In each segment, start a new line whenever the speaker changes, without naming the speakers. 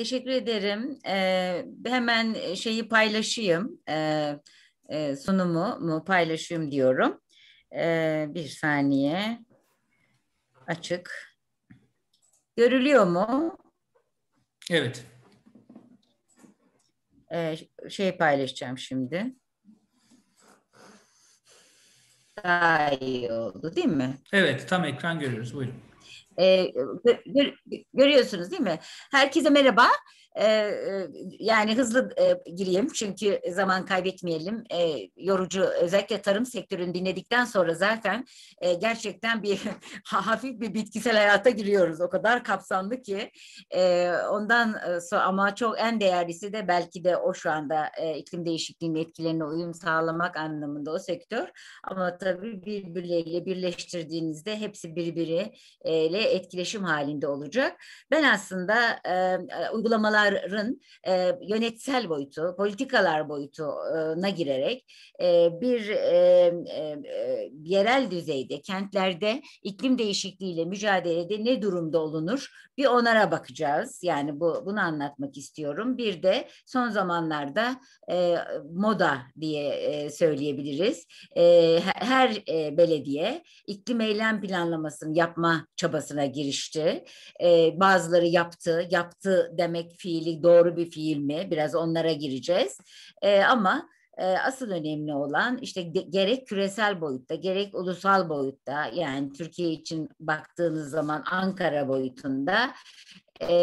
Teşekkür ederim. Ee, hemen şeyi paylaşayım. Ee, e, sunumu mu paylaşayım diyorum. Ee, bir saniye. Açık. Görülüyor mu? Evet. Ee, şey paylaşacağım şimdi. Daha iyi oldu değil mi? Evet
tam ekran görüyoruz. Buyurun.
E, ee, gör, gör, görüyorsunuz değil mi? Herkese merhaba. Ee, e, yani hızlı e, gireyim çünkü zaman kaybetmeyelim. Ee, yorucu özellikle tarım sektörünü dinledikten sonra zaten e, gerçekten bir hafif bir bitkisel hayata giriyoruz. O kadar kapsamlı ki ee, ondan sonra ama çok en değerlisi de belki de o şu anda iklim değişikliğinin etkilerine uyum sağlamak anlamında o sektör. Ama tabii birbirleriyle birleştirdiğinizde hepsi birbiriyle etkileşim halinde olacak. Ben aslında uygulamalar politikaların e, yönetsel boyutu, politikalar boyutuna girerek e, bir e, e, e, yerel düzeyde, kentlerde iklim değişikliğiyle mücadelede ne durumda olunur bir onara bakacağız. Yani bu bunu anlatmak istiyorum. Bir de son zamanlarda e, moda diye e, söyleyebiliriz. E, her e, belediye iklim eylem planlamasını yapma çabasına girişti. E, bazıları yaptı, yaptı demek fiil fiili doğru bir fiil mi? Biraz onlara gireceğiz. E, ama e, asıl önemli olan işte de, gerek küresel boyutta gerek ulusal boyutta yani Türkiye için baktığınız zaman Ankara boyutunda e,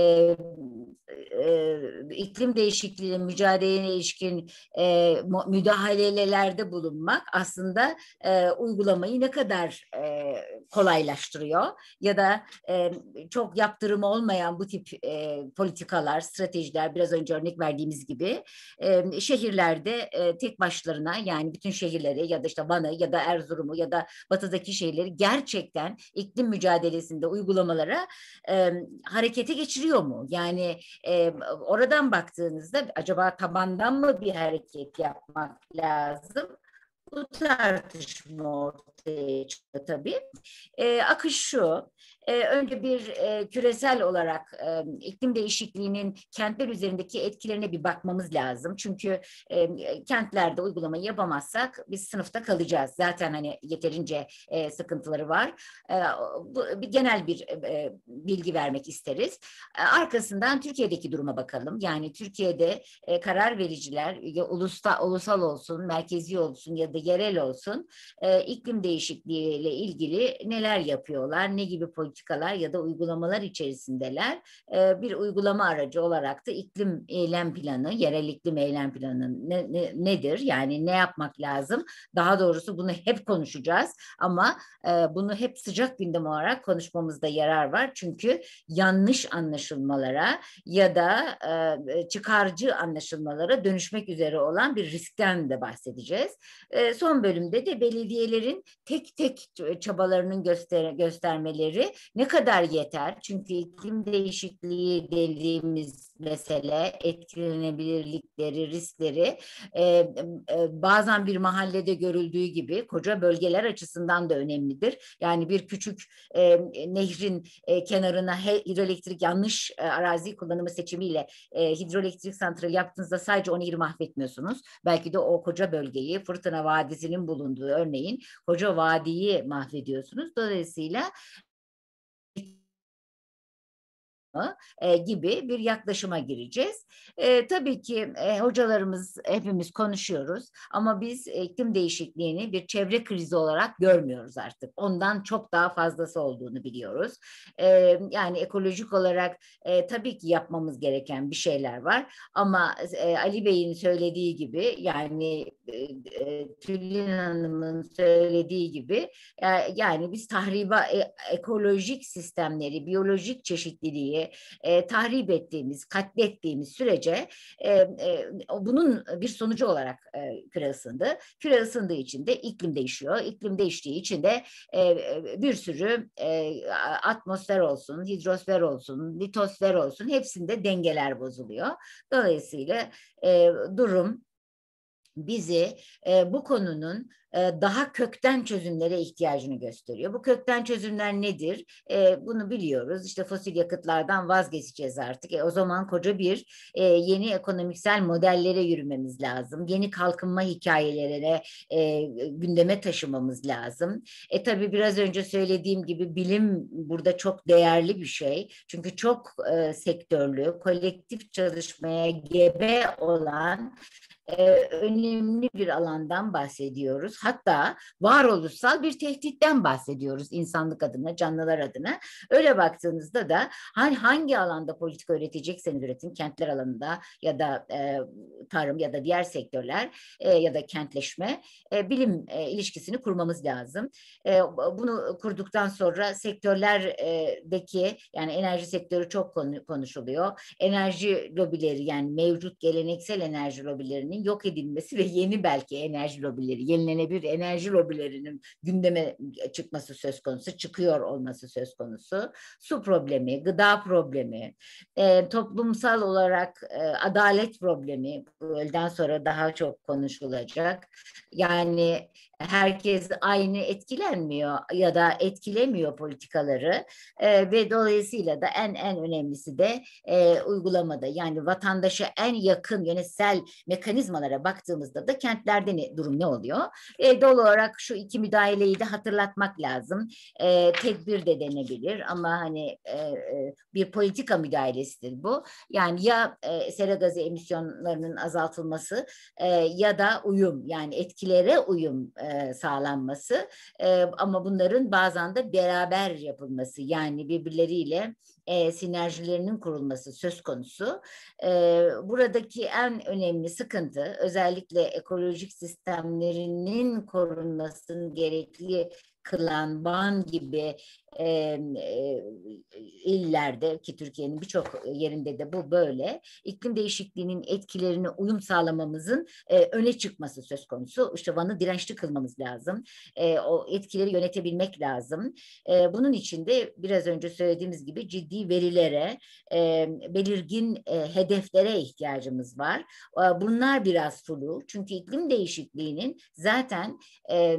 e, iklim değişikliğinin mücadeleye ilişkin e, müdahalelerde bulunmak aslında e, uygulamayı ne kadar e, kolaylaştırıyor ya da e, çok yaptırım olmayan bu tip e, politikalar, stratejiler biraz önce örnek verdiğimiz gibi e, şehirlerde e, tek başlarına yani bütün şehirleri ya da işte Van'ı ya da Erzurum'u ya da batıdaki şehirleri gerçekten iklim mücadelesinde uygulamalara e, harekete geç geçiriyor mu? Yani e, oradan baktığınızda acaba tabandan mı bir hareket yapmak lazım? Bu tartışma ortaya ortaya şey çıktı tabii. E, akış şu, e, önce bir e, küresel olarak e, iklim değişikliğinin kentler üzerindeki etkilerine bir bakmamız lazım. Çünkü e, kentlerde uygulamayı yapamazsak biz sınıfta kalacağız. Zaten hani yeterince e, sıkıntıları var. E, bu, bir genel bir e, e bilgi vermek isteriz. E, arkasından Türkiye'deki duruma bakalım. Yani Türkiye'de e, karar vericiler ya ulusta, ulusal olsun, merkezi olsun ya da yerel olsun e, iklim değişikliği değişikliği ile ilgili neler yapıyorlar, ne gibi politikalar ya da uygulamalar içerisindeler. E, bir uygulama aracı olarak da iklim eylem planı, yerel iklim eylem planı ne, ne, nedir? Yani ne yapmak lazım? Daha doğrusu bunu hep konuşacağız ama e, bunu hep sıcak gündem olarak konuşmamızda yarar var. Çünkü yanlış anlaşılmalara ya da e, e çıkarcı anlaşılmalara dönüşmek üzere olan bir riskten de bahsedeceğiz. E, son bölümde de belediyelerin tek tek çabalarının göster göstermeleri ne kadar yeter? Çünkü iklim değişikliği dediğimiz mesele, etkilenebilirlikleri, riskleri e, e, bazen bir mahallede görüldüğü gibi koca bölgeler açısından da önemlidir. Yani bir küçük e, nehrin e, kenarına hidroelektrik yanlış e, arazi kullanımı seçimiyle e, hidroelektrik santrali yaptığınızda sadece o nehri mahvetmiyorsunuz. Belki de o koca bölgeyi, fırtına vadisinin bulunduğu örneğin koca vadiyi mahvediyorsunuz. Dolayısıyla mı e, gibi bir yaklaşıma gireceğiz. E, tabii ki e, hocalarımız hepimiz konuşuyoruz ama biz iklim değişikliğini bir çevre krizi olarak görmüyoruz artık. Ondan çok daha fazlası olduğunu biliyoruz. E, yani ekolojik olarak e, tabii ki yapmamız gereken bir şeyler var ama e, Ali Bey'in söylediği gibi yani e, e Tülin Hanım'ın söylediği gibi e, yani biz tahriba e, ekolojik sistemleri, biyolojik çeşitliliği, şeyleri e, tahrip ettiğimiz, katlettiğimiz sürece e, e, bunun bir sonucu olarak e, küre ısındı. Küre ısındığı için de iklim değişiyor. İklim değiştiği için de e, e bir sürü e, atmosfer olsun, hidrosfer olsun, litosfer olsun hepsinde dengeler bozuluyor. Dolayısıyla e, durum bizi e, bu konunun e, daha kökten çözümlere ihtiyacını gösteriyor. Bu kökten çözümler nedir? E, bunu biliyoruz. İşte fosil yakıtlardan vazgeçeceğiz artık. E, o zaman koca bir e, yeni ekonomiksel modellere yürümemiz lazım. Yeni kalkınma hikayelerine e, gündeme taşımamız lazım. E tabii biraz önce söylediğim gibi bilim burada çok değerli bir şey. Çünkü çok e, sektörlü, kolektif çalışmaya gebe olan e, önemli bir alandan bahsediyoruz. Hatta varoluşsal bir tehditten bahsediyoruz insanlık adına, canlılar adına. Öyle baktığınızda da hani hangi alanda politika üretecekseniz üretin, kentler alanında ya da e, tarım ya da diğer sektörler e, ya da kentleşme e, bilim e, ilişkisini kurmamız lazım. E, bunu kurduktan sonra sektörlerdeki yani enerji sektörü çok konuşuluyor. Enerji lobileri yani mevcut geleneksel enerji lobilerini lobilerinin yok edilmesi ve yeni belki enerji lobileri, yenilenebilir enerji lobilerinin gündeme çıkması söz konusu, çıkıyor olması söz konusu. Su problemi, gıda problemi, e, toplumsal olarak e, adalet problemi öğleden sonra daha çok konuşulacak. Yani herkes aynı etkilenmiyor ya da etkilemiyor politikaları e, ve dolayısıyla da en en önemlisi de e, uygulamada yani vatandaşa en yakın yönetsel mekanizmalara baktığımızda da kentlerde ne, durum ne oluyor? E, doğal olarak şu iki müdahaleyi de hatırlatmak lazım. E, tedbir de denebilir ama hani e, bir politika müdahalesidir bu. Yani ya e, sera gazı emisyonlarının azaltılması e, ya da uyum yani etkilere uyum sağlanması ama bunların bazen de beraber yapılması yani birbirleriyle sinerjilerinin kurulması söz konusu. buradaki en önemli sıkıntı özellikle ekolojik sistemlerinin korunmasının gerekli kılan Van gibi e, e, illerde ki Türkiye'nin birçok yerinde de bu böyle iklim değişikliğinin etkilerine uyum sağlamamızın e, öne çıkması söz konusu. İşte Van'ı dirençli kılmamız lazım. E, o etkileri yönetebilmek lazım. E, bunun için de biraz önce söylediğimiz gibi ciddi verilere, e, belirgin e, hedeflere ihtiyacımız var. E, bunlar biraz flu. Çünkü iklim değişikliğinin zaten e,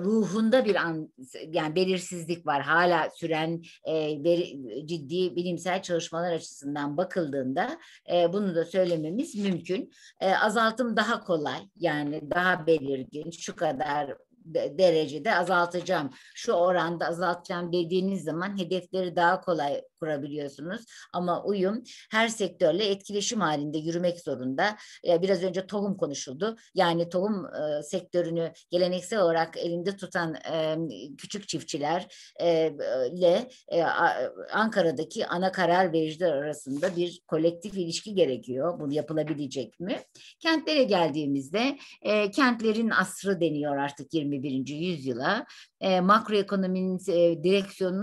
ruhunda bir an, yani belirsizlik var hala süren e, veri, ciddi bilimsel çalışmalar açısından bakıldığında e, bunu da söylememiz mümkün. E, azaltım daha kolay yani daha belirgin şu kadar derecede azaltacağım, şu oranda azaltacağım dediğiniz zaman hedefleri daha kolay kurabiliyorsunuz. Ama uyum her sektörle etkileşim halinde yürümek zorunda. Ee, biraz önce tohum konuşuldu. Yani tohum e, sektörünü geleneksel olarak elinde tutan e, küçük çiftçilerle e, Ankara'daki ana karar vericiler arasında bir kolektif ilişki gerekiyor. Bunu yapılabilecek mi? Kentlere geldiğimizde kentlerin asrı deniyor artık 21. yüzyıla. Makroekonominin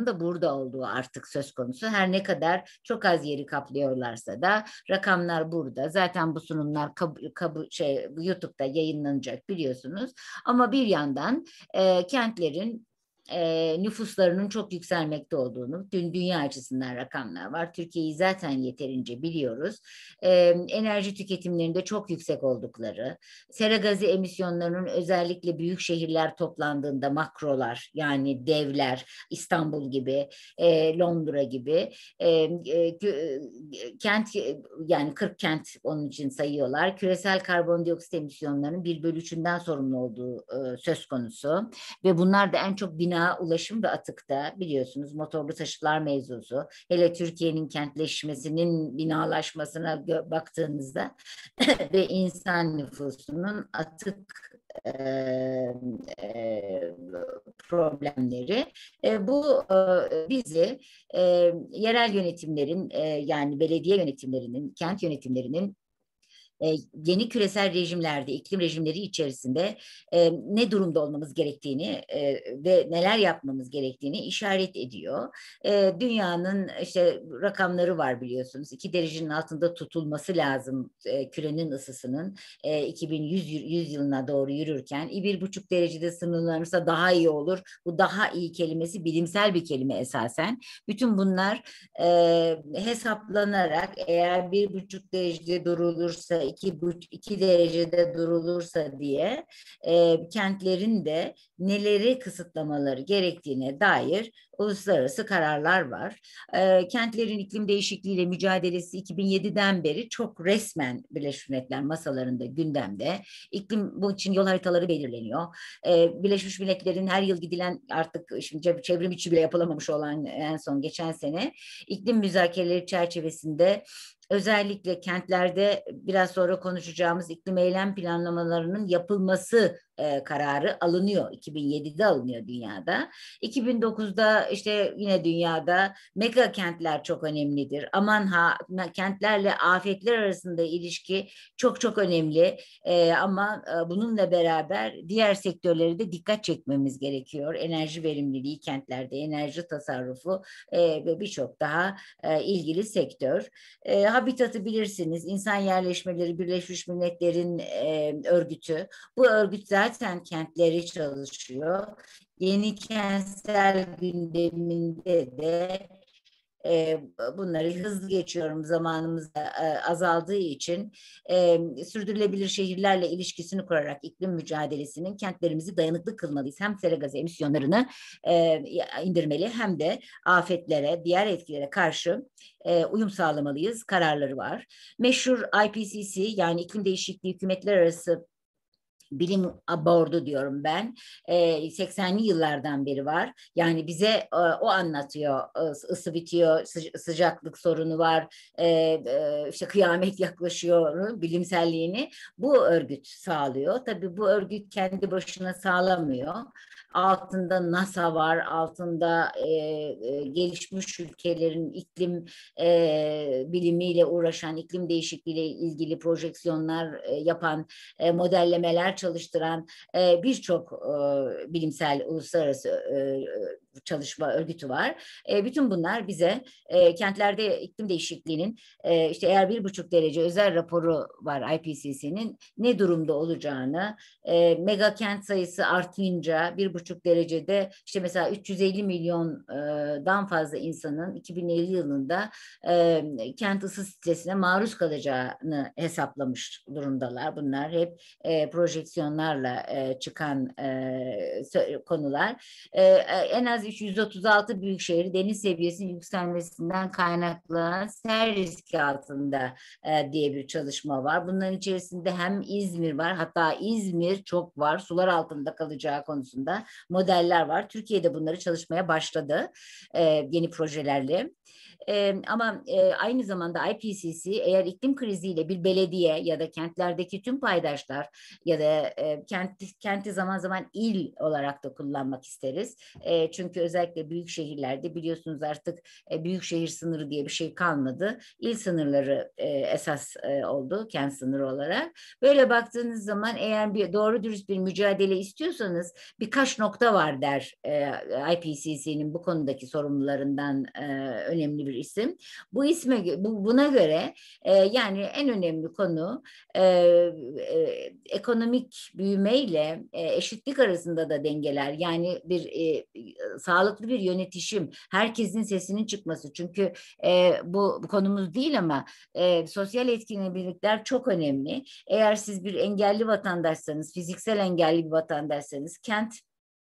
da burada olduğu artık söz konusu konusu her ne kadar çok az yeri kaplıyorlarsa da rakamlar burada. Zaten bu sunumlar kab, kab, şey, YouTube'da yayınlanacak biliyorsunuz. Ama bir yandan e, kentlerin e, nüfuslarının çok yükselmekte olduğunu, dün dünya açısından rakamlar var. Türkiye'yi zaten yeterince biliyoruz. E, enerji tüketimlerinde çok yüksek oldukları, sera gazı emisyonlarının özellikle büyük şehirler toplandığında makrolar yani devler, İstanbul gibi, e, Londra gibi e, e, kent yani 40 kent onun için sayıyorlar. Küresel karbondioksit emisyonlarının bir bölü sorumlu olduğu e, söz konusu ve bunlar da en çok bina bina, ulaşım ve atıkta biliyorsunuz motorlu taşıtlar mevzusu. Hele Türkiye'nin kentleşmesinin binalaşmasına baktığınızda ve insan nüfusunun atık e, problemleri. E, bu e, bizi yerel yönetimlerin yani belediye yönetimlerinin, kent yönetimlerinin e, yeni küresel rejimlerde, iklim rejimleri içerisinde e, ne durumda olmamız gerektiğini e, ve neler yapmamız gerektiğini işaret ediyor. dünyanın işte rakamları var biliyorsunuz. 2 derecenin altında tutulması lazım kürenin ısısının e, 2100 100 yılına doğru yürürken bir buçuk derecede sınırlanırsa daha iyi olur. Bu daha iyi kelimesi bilimsel bir kelime esasen. Bütün bunlar hesaplanarak eğer bir buçuk derecede durulursa iki, iki derecede durulursa diye e, kentlerin de neleri kısıtlamaları gerektiğine dair uluslararası kararlar var. E, kentlerin iklim değişikliğiyle mücadelesi 2007'den beri çok resmen Birleşmiş Milletler masalarında gündemde. İklim bu için yol haritaları belirleniyor. E, Birleşmiş Milletler'in her yıl gidilen artık şimdi çevrim içi bile yapılamamış olan en son geçen sene iklim müzakereleri çerçevesinde özellikle kentlerde biraz sonra konuşacağımız iklim eylem planlamalarının yapılması e, kararı alınıyor. 2007'de alınıyor dünyada. 2009'da işte yine dünyada mega kentler çok önemlidir. Aman ha kentlerle afetler arasında ilişki çok çok önemli. E, ama e, bununla beraber diğer sektörlere de dikkat çekmemiz gerekiyor. Enerji verimliliği kentlerde, enerji tasarrufu e, ve birçok daha e, ilgili sektör. E, Habitat'ı bilirsiniz. İnsan yerleşmeleri Birleşmiş Milletler'in e, örgütü. Bu örgütler zaten kentleri çalışıyor. Yeni kentsel gündeminde de e, bunları hızlı geçiyorum zamanımız da, e, azaldığı için e, sürdürülebilir şehirlerle ilişkisini kurarak iklim mücadelesinin kentlerimizi dayanıklı kılmalıyız. Hem sera gazı emisyonlarını e, indirmeli hem de afetlere, diğer etkilere karşı e, uyum sağlamalıyız kararları var. Meşhur IPCC yani iklim değişikliği hükümetler arası bilim abordu diyorum ben. E, ee, 80'li yıllardan beri var. Yani bize e, o anlatıyor. Ee, ısı bitiyor, sıcaklık sorunu var, e, e, işte kıyamet yaklaşıyor bilimselliğini bu örgüt sağlıyor. Tabii bu örgüt kendi başına sağlamıyor altında NASA var, altında e, e, gelişmiş ülkelerin iklim e, bilimiyle uğraşan, iklim değişikliğiyle ilgili projeksiyonlar e, yapan, e, modellemeler çalıştıran e, birçok e, bilimsel uluslararası e, çalışma örgütü var. E, bütün bunlar bize e, kentlerde iklim değişikliğinin e, işte eğer bir buçuk derece özel raporu var IPCC'nin ne durumda olacağını, e, mega kent sayısı artınca bir buçuk derecede işte mesela 350 milyondan fazla insanın 2050 yılında e, kent ısı stresine maruz kalacağını hesaplamış durumdalar. Bunlar hep e, projeksiyonlarla e, çıkan e, konular. E, en az 3, 136 büyük şehri deniz seviyesinin yükselmesinden kaynaklanan sel riski altında e, diye bir çalışma var. Bunların içerisinde hem İzmir var hatta İzmir çok var sular altında kalacağı konusunda modeller var. Türkiye'de bunları çalışmaya başladı e, yeni projelerle. E, ama e, aynı zamanda IPCC eğer iklim kriziyle bir belediye ya da kentlerdeki tüm paydaşlar ya da e, kent kenti zaman zaman il olarak da kullanmak isteriz. E, çünkü özellikle büyük şehirlerde biliyorsunuz artık e, büyük şehir sınırı diye bir şey kalmadı. İl sınırları e, esas e, oldu kent sınırı olarak. Böyle baktığınız zaman eğer bir doğru dürüst bir mücadele istiyorsanız birkaç nokta var der e, IPCC'nin bu konudaki sorumlularından e, önemli bir isim. Bu isme bu, buna göre e, yani en önemli konu e, e, ekonomik büyümeyle e, eşitlik arasında da dengeler. Yani bir e, sağlıklı bir yönetişim, herkesin sesinin çıkması. Çünkü e, bu, bu konumuz değil ama e, sosyal etkinlikler çok önemli. Eğer siz bir engelli vatandaşsanız, fiziksel engelli bir vatandaşsanız kent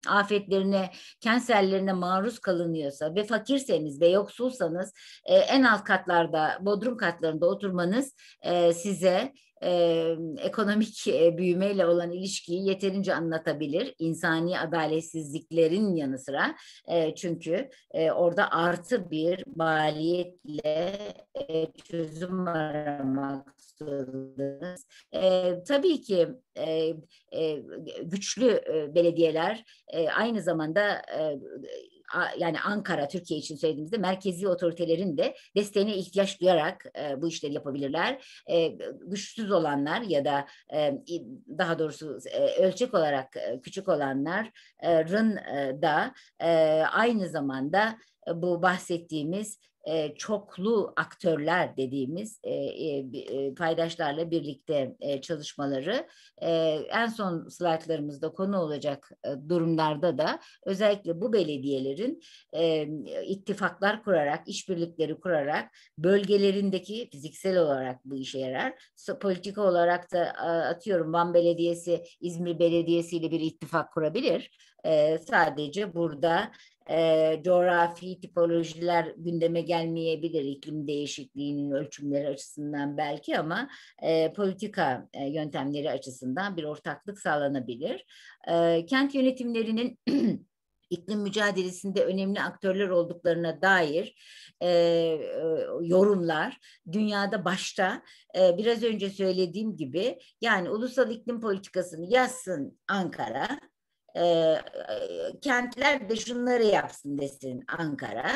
afetlerine, kensellerine maruz kalınıyorsa ve fakirseniz ve yoksulsanız e, en alt katlarda, bodrum katlarında oturmanız e, size e, ekonomik e, büyümeyle olan ilişkiyi yeterince anlatabilir. İnsani adaletsizliklerin yanı sıra e, çünkü e, orada artı bir maliyetle e, çözüm aramak zorundasınız. E, tabii ki e, e, güçlü e, belediyeler e, aynı zamanda e, yani Ankara Türkiye için söylediğimizde merkezi otoritelerin de desteğine ihtiyaç duyarak e, bu işleri yapabilirler. E, güçsüz olanlar ya da e, daha doğrusu e, ölçek olarak e, küçük olanların e, da e, aynı zamanda e, bu bahsettiğimiz e, çoklu aktörler dediğimiz e, e, e, paydaşlarla birlikte e, çalışmaları e, en son slaytlarımızda konu olacak e, durumlarda da özellikle bu belediyelerin e, ittifaklar kurarak, işbirlikleri kurarak bölgelerindeki fiziksel olarak bu işe yarar. Politika olarak da atıyorum Van Belediyesi, İzmir Belediyesi ile bir ittifak kurabilir. E, sadece burada e, coğrafi tipolojiler gündeme gelmeyebilir iklim değişikliğinin ölçümleri açısından belki ama e, politika e, yöntemleri açısından bir ortaklık sağlanabilir. E, kent yönetimlerinin iklim mücadelesinde önemli aktörler olduklarına dair e, yorumlar dünyada başta e, biraz önce söylediğim gibi yani ulusal iklim politikasını yazsın Ankara e, e, kentler de şunları yapsın desin Ankara.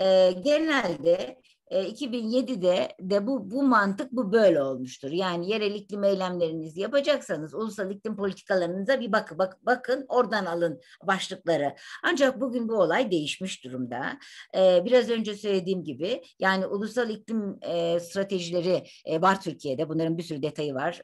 E, genelde 2007'de e, de bu, bu mantık bu böyle olmuştur. Yani yerel iklim eylemlerinizi yapacaksanız ulusal iklim politikalarınıza bir bakın, bak, bakın oradan alın başlıkları. Ancak bugün bu olay değişmiş durumda. E, biraz önce söylediğim gibi yani ulusal iklim e, stratejileri e, var Türkiye'de. Bunların bir sürü detayı var.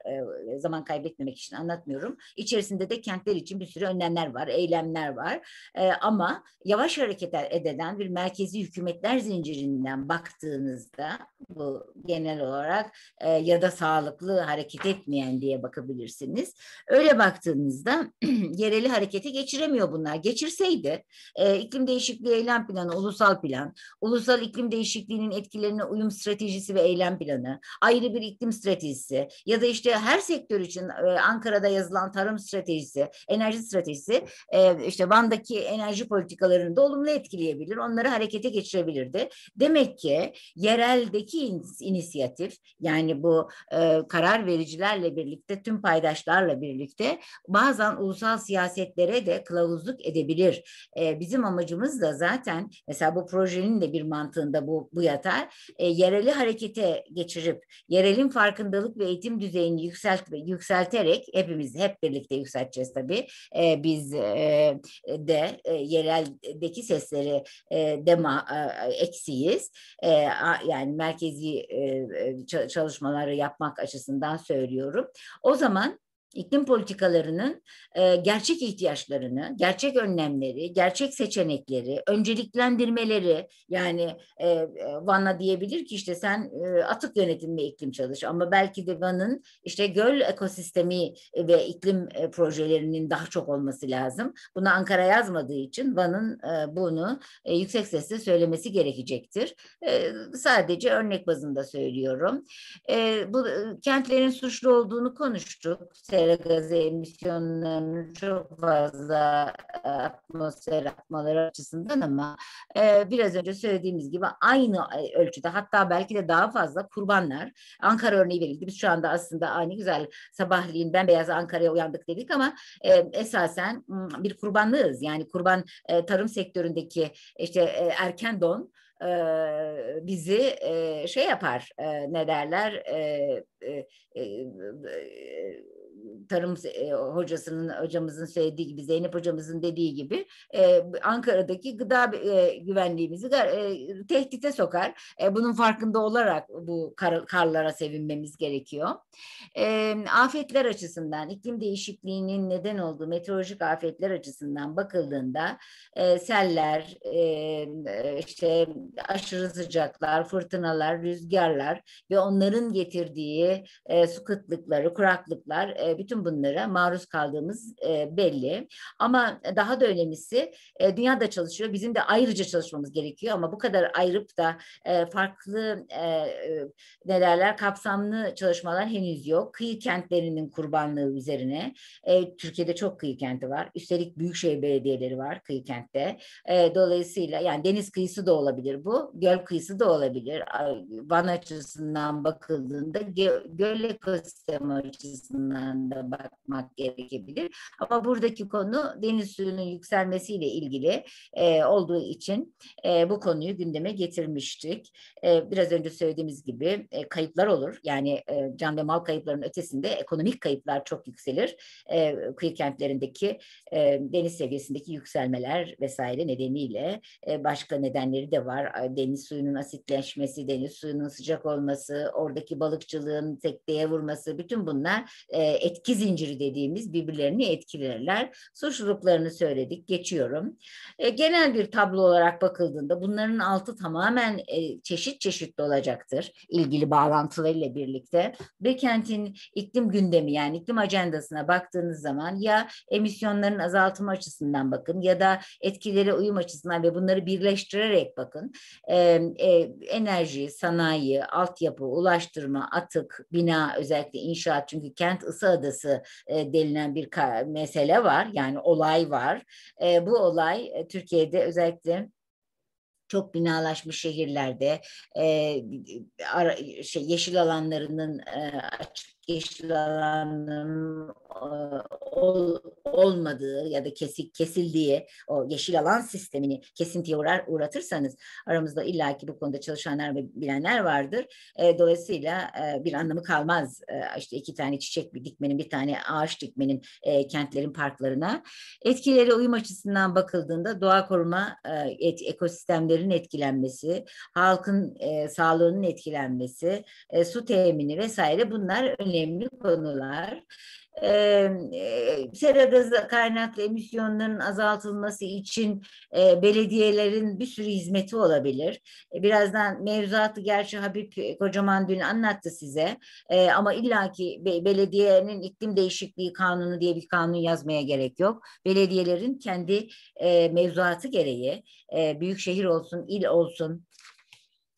E, zaman kaybetmemek için anlatmıyorum. İçerisinde de kentler için bir sürü önlemler var, eylemler var. E, ama yavaş hareket eden bir merkezi hükümetler zincirinden baktığı baktığınızda bu genel olarak e, ya da sağlıklı hareket etmeyen diye bakabilirsiniz. Öyle baktığınızda yereli harekete geçiremiyor bunlar. Geçirseydi e, iklim değişikliği eylem planı, ulusal plan, ulusal iklim değişikliğinin etkilerine uyum stratejisi ve eylem planı, ayrı bir iklim stratejisi ya da işte her sektör için e, Ankara'da yazılan tarım stratejisi, enerji stratejisi e, işte Van'daki enerji politikalarını da olumlu etkileyebilir. Onları harekete geçirebilirdi. Demek ki yereldeki inisiyatif yani bu e, karar vericilerle birlikte tüm paydaşlarla birlikte bazen ulusal siyasetlere de kılavuzluk edebilir. E, bizim amacımız da zaten mesela bu projenin de bir mantığında bu, bu yatar. E, yereli harekete geçirip yerelin farkındalık ve eğitim düzeyini yükselt yükselterek hepimiz hep birlikte yükselteceğiz tabii. E, biz e, de e, yereldeki sesleri e, dema e, eksiyiz. E, yani merkezi çalışmaları yapmak açısından söylüyorum. O zaman iklim politikalarının e, gerçek ihtiyaçlarını, gerçek önlemleri, gerçek seçenekleri, önceliklendirmeleri yani e, e Van'a diyebilir ki işte sen e, atık yönetimi iklim çalış ama belki de Van'ın işte göl ekosistemi e, ve iklim e, projelerinin daha çok olması lazım. Bunu Ankara yazmadığı için Van'ın e, bunu e, yüksek sesle söylemesi gerekecektir. E, sadece örnek bazında söylüyorum. E, bu e, kentlerin suçlu olduğunu konuştuk sera gazı emisyonlarını çok fazla e, atmosfer atmaları açısından ama e, biraz önce söylediğimiz gibi aynı e, ölçüde hatta belki de daha fazla kurbanlar Ankara örneği verildi. Biz şu anda aslında aynı güzel sabahleyin bembeyaz Ankara'ya uyandık dedik ama e, esasen bir kurbanlığız. Yani kurban e, tarım sektöründeki işte e, erken don e, bizi şey yapar ne derler tarım e, hocasının hocamızın söylediği gibi Zeynep hocamızın dediği gibi e, Ankara'daki gıda e, güvenliğimizi e, tehdite sokar. E, bunun farkında olarak bu kar, karlara sevinmemiz gerekiyor. E, afetler açısından iklim değişikliğinin neden olduğu meteorolojik afetler açısından bakıldığında e, seller, e, e işte aşırı sıcaklar, fırtınalar, rüzgarlar ve onların getirdiği e, su kıtlıkları, kuraklıklar e, bütün bunlara maruz kaldığımız e, belli. Ama daha da önemlisi e, dünya da çalışıyor. Bizim de ayrıca çalışmamız gerekiyor ama bu kadar ayırıp da e, farklı e, ne derler kapsamlı çalışmalar henüz yok. Kıyı kentlerinin kurbanlığı üzerine. Türkiye'de çok kıyı kenti var. Üstelik büyükşehir belediyeleri var kıyı kentte. dolayısıyla yani deniz kıyısı da olabilir bu. Göl kıyısı da olabilir. Van açısından bakıldığında göl ekosistem açısından açısından da bakmak gerekebilir. Ama buradaki konu deniz suyunun yükselmesiyle ilgili e, olduğu için e, bu konuyu gündeme getirmiştik. E, biraz önce söylediğimiz gibi e, kayıplar olur. Yani e, can ve mal kayıplarının ötesinde ekonomik kayıplar çok yükselir. E, kıyı kentlerindeki e, deniz seviyesindeki yükselmeler vesaire nedeniyle e, başka nedenleri de var. Deniz suyunun asitleşmesi, deniz suyunun sıcak olması, oradaki balıkçılığın sekteye vurması bütün bunlar e, etki zinciri dediğimiz birbirlerini etkilerler. Suçluluklarını söyledik, geçiyorum. E, genel bir tablo olarak bakıldığında bunların altı tamamen e, çeşit çeşitli olacaktır ilgili bağlantılarıyla birlikte. bir kentin iklim gündemi yani iklim ajandasına baktığınız zaman ya emisyonların azaltımı açısından bakın ya da etkilere uyum açısından ve bunları birleştirerek bakın. E, e, enerji, sanayi, altyapı, ulaştırma, atık, bina özellikle inşaat çünkü kent ısı Adası e, denilen bir mesele var. Yani olay var. E, bu olay e, Türkiye'de özellikle çok binalaşmış şehirlerde e, ara, şey, yeşil alanlarının e, açık işlerin e, ol, olmadığı ya da kesik kesildiği o yeşil alan sistemini kesintiye uğrar, uğratırsanız aramızda illaki bu konuda çalışanlar ve bilenler vardır. E, dolayısıyla e, bir anlamı kalmaz. E, işte iki tane çiçek bir dikmenin, bir tane ağaç dikmenin e, kentlerin parklarına. Etkileri uyum açısından bakıldığında doğa koruma e, et, ekosistemlerin etkilenmesi, halkın e, sağlığının etkilenmesi, e, su temini vesaire bunlar önemli önemli konular. Ee, sera kaynaklı emisyonların azaltılması için e, belediyelerin bir sürü hizmeti olabilir. E, birazdan mevzuatı gerçi Habib e, Kocaman dün anlattı size e, ama illaki be, belediyenin iklim değişikliği kanunu diye bir kanun yazmaya gerek yok. Belediyelerin kendi e, mevzuatı gereği e, büyük şehir olsun, il olsun,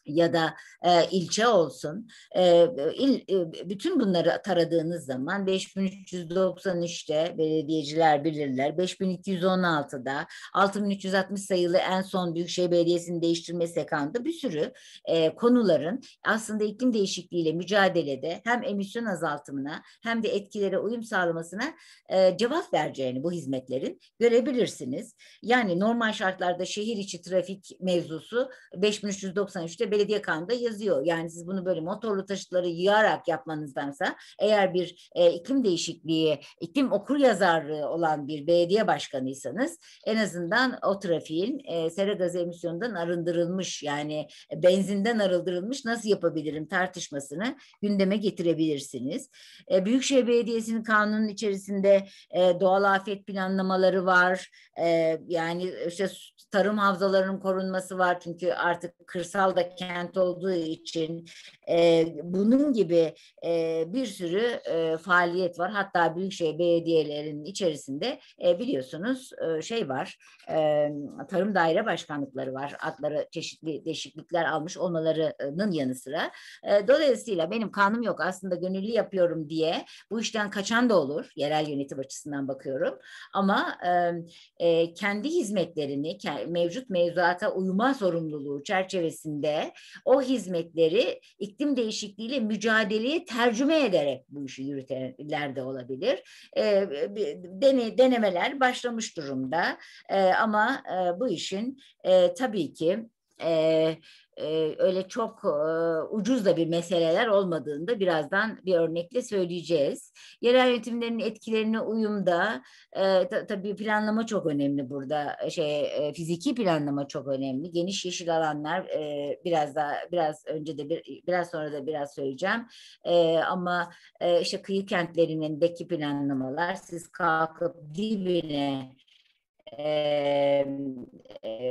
ya da e, ilçe olsun e, il, e, bütün bunları taradığınız zaman 5393'te belediyeciler bilirler 5216'da 6360 sayılı en son Büyükşehir Belediyesi'nin değiştirme sekandı bir sürü e, konuların aslında iklim değişikliğiyle mücadelede hem emisyon azaltımına hem de etkilere uyum sağlamasına e, cevap vereceğini bu hizmetlerin görebilirsiniz. Yani normal şartlarda şehir içi trafik mevzusu 5393'te belediye kanunda yazıyor. Yani siz bunu böyle motorlu taşıtları yığarak yapmanızdansa eğer bir e, iklim değişikliği, iklim okur yazarlığı olan bir belediye başkanıysanız en azından o trafiğin e, sera gazı emisyonundan arındırılmış yani e, benzinden arındırılmış nasıl yapabilirim tartışmasını gündeme getirebilirsiniz. E, Büyükşehir Belediyesi'nin kanunun içerisinde e, doğal afet planlamaları var. E, yani işte tarım havzalarının korunması var çünkü artık kırsal da kent olduğu için e, bunun gibi e, bir sürü e, faaliyet var. Hatta büyükşehir belediyelerinin içerisinde e, biliyorsunuz e, şey var e, tarım daire başkanlıkları var. Adları çeşitli değişiklikler almış olmalarının yanı sıra. E, dolayısıyla benim kanım yok aslında gönüllü yapıyorum diye bu işten kaçan da olur. Yerel yönetim açısından bakıyorum. Ama e, e, kendi hizmetlerini, kendi mevcut mevzuata uyma sorumluluğu çerçevesinde o hizmetleri iklim değişikliğiyle mücadeleye tercüme ederek bu işi yürütenler de olabilir. E, dene, denemeler başlamış durumda e, ama e, bu işin e, tabii ki e, öyle çok ucuz da bir meseleler olmadığında birazdan bir örnekle söyleyeceğiz. Yerel yönetimlerin etkilerine uyumda tabii planlama çok önemli burada. Şey fiziki planlama çok önemli. Geniş yeşil alanlar biraz daha biraz önce de bir, biraz sonra da biraz söyleyeceğim. ama e, işte kıyı kentlerindeki planlamalar siz kalkıp dibine e,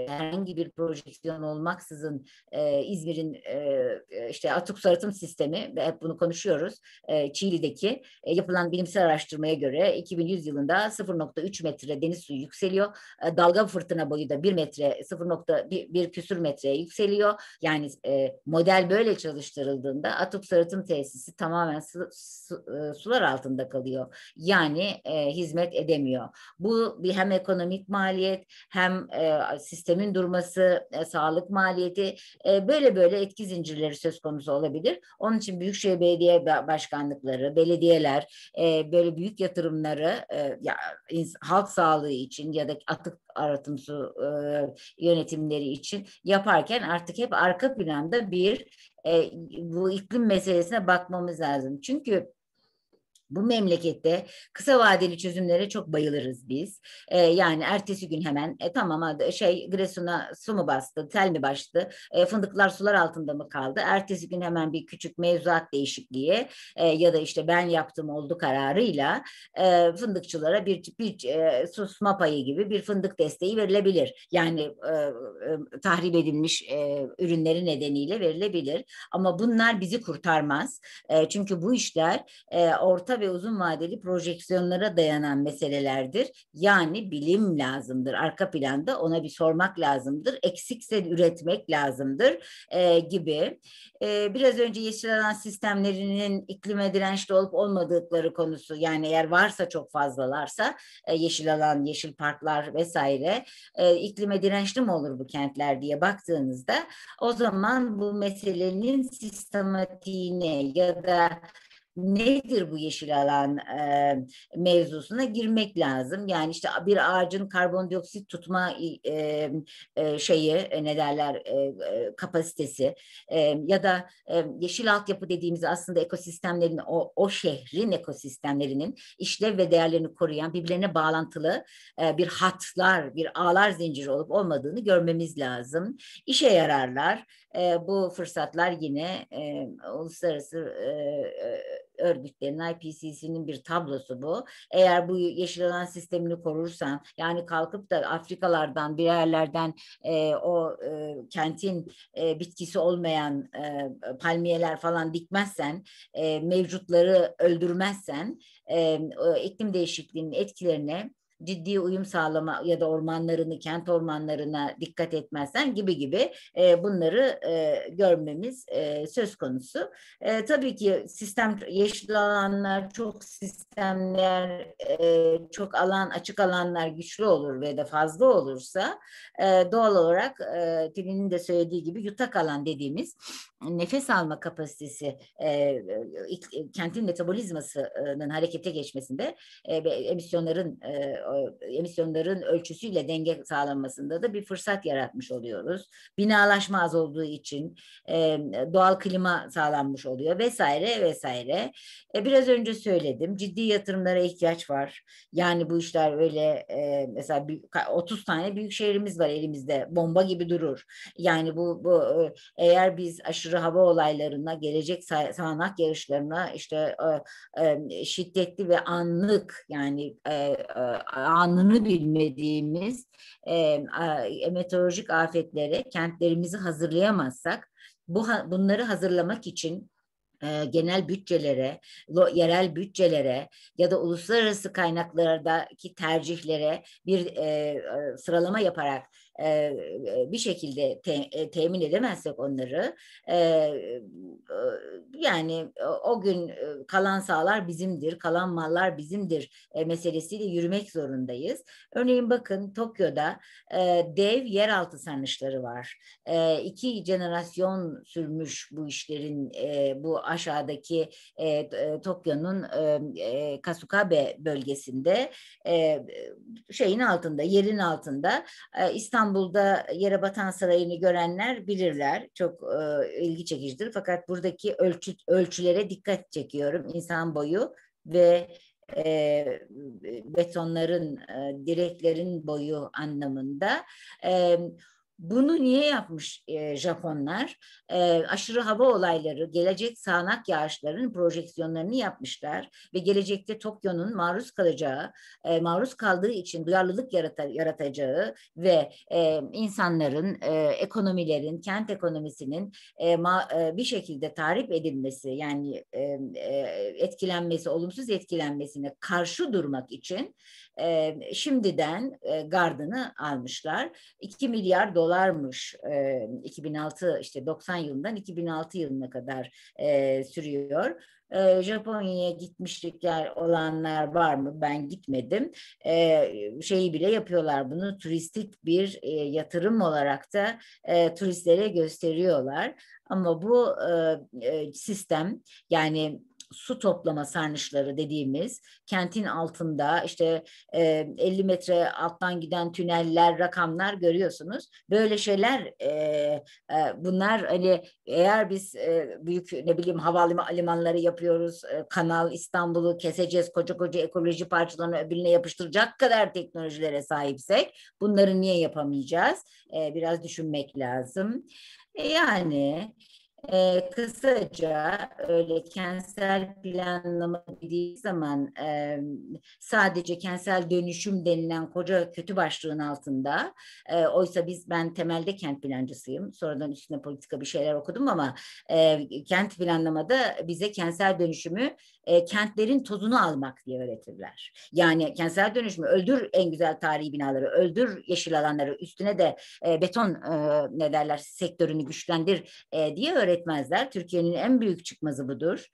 herhangi bir projeksiyon olmaksızın e, İzmir'in e, işte atık sarıtım sistemi ve hep bunu konuşuyoruz. E, Çiğli'deki e, yapılan bilimsel araştırmaya göre 2100 yılında 0.3 metre deniz suyu yükseliyor. E, dalga fırtına boyu da 1 metre 0.1 küsür metreye yükseliyor. Yani e, model böyle çalıştırıldığında atık sarıtım tesisi tamamen su, su, e, sular altında kalıyor. Yani e, hizmet edemiyor. Bu bir hem ekonomik maliyet hem e, sistemin durması, e, sağlık maliyeti e, böyle böyle etki zincirleri söz konusu olabilir. Onun için Büyükşehir Belediye Başkanlıkları, belediyeler e, böyle büyük yatırımları e, ya, halk sağlığı için ya da atık arıtım su e, yönetimleri için yaparken artık hep arka planda bir e, bu iklim meselesine bakmamız lazım. Çünkü bu memlekette kısa vadeli çözümlere çok bayılırız biz. E, yani ertesi gün hemen e, tamam şey Giresun'a su mu bastı, tel mi bastı, e, fındıklar sular altında mı kaldı? Ertesi gün hemen bir küçük mevzuat değişikliği e, ya da işte ben yaptım oldu kararıyla e, fındıkçılara bir, bir e, susma payı gibi bir fındık desteği verilebilir. Yani e, e, tahrip edilmiş e, ürünleri nedeniyle verilebilir. Ama bunlar bizi kurtarmaz. E, çünkü bu işler e, orta ve uzun vadeli projeksiyonlara dayanan meselelerdir. Yani bilim lazımdır. Arka planda ona bir sormak lazımdır. Eksikse üretmek lazımdır e, gibi. E, biraz önce yeşil alan sistemlerinin iklime dirençli olup olmadıkları konusu yani eğer varsa çok fazlalarsa e, yeşil alan, yeşil parklar vesaire e, iklime dirençli mi olur bu kentler diye baktığınızda o zaman bu meselenin sistematiğine ya da nedir bu yeşil alan e, mevzusuna girmek lazım. Yani işte bir ağacın karbondioksit tutma e, e, şeyi e, ne derler e, kapasitesi e, ya da e, yeşil altyapı dediğimiz aslında ekosistemlerin o, o şehrin ekosistemlerinin işlev ve değerlerini koruyan birbirlerine bağlantılı e, bir hatlar bir ağlar zinciri olup olmadığını görmemiz lazım. İşe yararlar. E, bu fırsatlar yine e, uluslararası e, örgütlerin IPCC'nin bir tablosu bu. Eğer bu yeşil alan sistemini korursan yani kalkıp da Afrikalardan bir yerlerden e, o e, kentin e, bitkisi olmayan e, palmiyeler falan dikmezsen e, mevcutları öldürmezsen e, iklim değişikliğinin etkilerine ciddi uyum sağlama ya da ormanlarını, kent ormanlarına dikkat etmezsen gibi gibi e, bunları e, görmemiz e, söz konusu. E, tabii ki sistem yeşil alanlar, çok sistemler, e, çok alan, açık alanlar güçlü olur ve de fazla olursa e, doğal olarak e, Tilin'in de söylediği gibi yutak alan dediğimiz nefes alma kapasitesi e, e kentin metabolizmasının harekete geçmesinde e, emisyonların e, emisyonların ölçüsüyle denge sağlanmasında da bir fırsat yaratmış oluyoruz. Binalaşma az olduğu için e, doğal klima sağlanmış oluyor vesaire vesaire. E, biraz önce söyledim ciddi yatırımlara ihtiyaç var. Yani bu işler öyle e, mesela 30 tane büyük şehrimiz var elimizde bomba gibi durur. Yani bu, bu e, eğer biz aşırı hava olaylarına gelecek sağanak yarışlarına işte e, e, şiddetli ve anlık yani e, e, anını bilmediğimiz e, e, meteorolojik afetlere kentlerimizi hazırlayamazsak bu bunları hazırlamak için e, genel bütçelere, yerel bütçelere ya da uluslararası kaynaklardaki tercihlere bir e, e sıralama yaparak e, e, bir şekilde te, e, temin edemezsek onları yani o gün kalan sağlar bizimdir, kalan mallar bizimdir meselesiyle yürümek zorundayız. Örneğin bakın Tokyo'da dev yeraltı sarnıçları var. E, iki jenerasyon sürmüş bu işlerin bu aşağıdaki Tokyo'nun Kasukabe bölgesinde şeyin altında, yerin altında İstanbul İstanbul'da yere batan sarayını görenler bilirler. Çok e, ilgi çekicidir. Fakat buradaki ölçü, ölçülere dikkat çekiyorum. İnsan boyu ve e, betonların, e, direklerin boyu anlamında. E, bunu niye yapmış e, Japonlar? E, aşırı hava olayları, gelecek sağanak yağışların projeksiyonlarını yapmışlar ve gelecekte Tokyo'nun maruz kalacağı, e, maruz kaldığı için duyarlılık yarata, yaratacağı ve e, insanların, e, ekonomilerin, kent ekonomisinin e, ma, e, bir şekilde tarif edilmesi, yani e, e, etkilenmesi, olumsuz etkilenmesine karşı durmak için e, şimdiden e, gardını almışlar. 2 milyar dolarmış e, 2006 işte 90 yılından 2006 yılına kadar e, sürüyor. E, Japonya'ya gitmişlikler olanlar var mı? Ben gitmedim. E, şeyi bile yapıyorlar bunu turistik bir e, yatırım olarak da e, turistlere gösteriyorlar. Ama bu e, sistem yani su toplama sarnıçları dediğimiz kentin altında işte e, 50 metre alttan giden tüneller, rakamlar görüyorsunuz. Böyle şeyler e, e, bunlar hani eğer biz e, büyük ne bileyim havalimanları yapıyoruz, e, kanal İstanbul'u keseceğiz, koca koca ekoloji parçalarını öbürüne yapıştıracak kadar teknolojilere sahipsek bunları niye yapamayacağız? E, biraz düşünmek lazım. E, yani e, kısaca öyle kentsel planlama dediği zaman e, sadece kentsel dönüşüm denilen koca kötü başlığın altında e, oysa biz ben temelde kent plancısıyım sonradan üstüne politika bir şeyler okudum ama e, kent planlamada bize kentsel dönüşümü e, kentlerin tozunu almak diye öğretirler. Yani kentsel dönüşümü öldür en güzel tarihi binaları, öldür yeşil alanları, üstüne de e, beton e, ne derler sektörünü güçlendir e, diye öğretmezler. Türkiye'nin en büyük çıkmazı budur.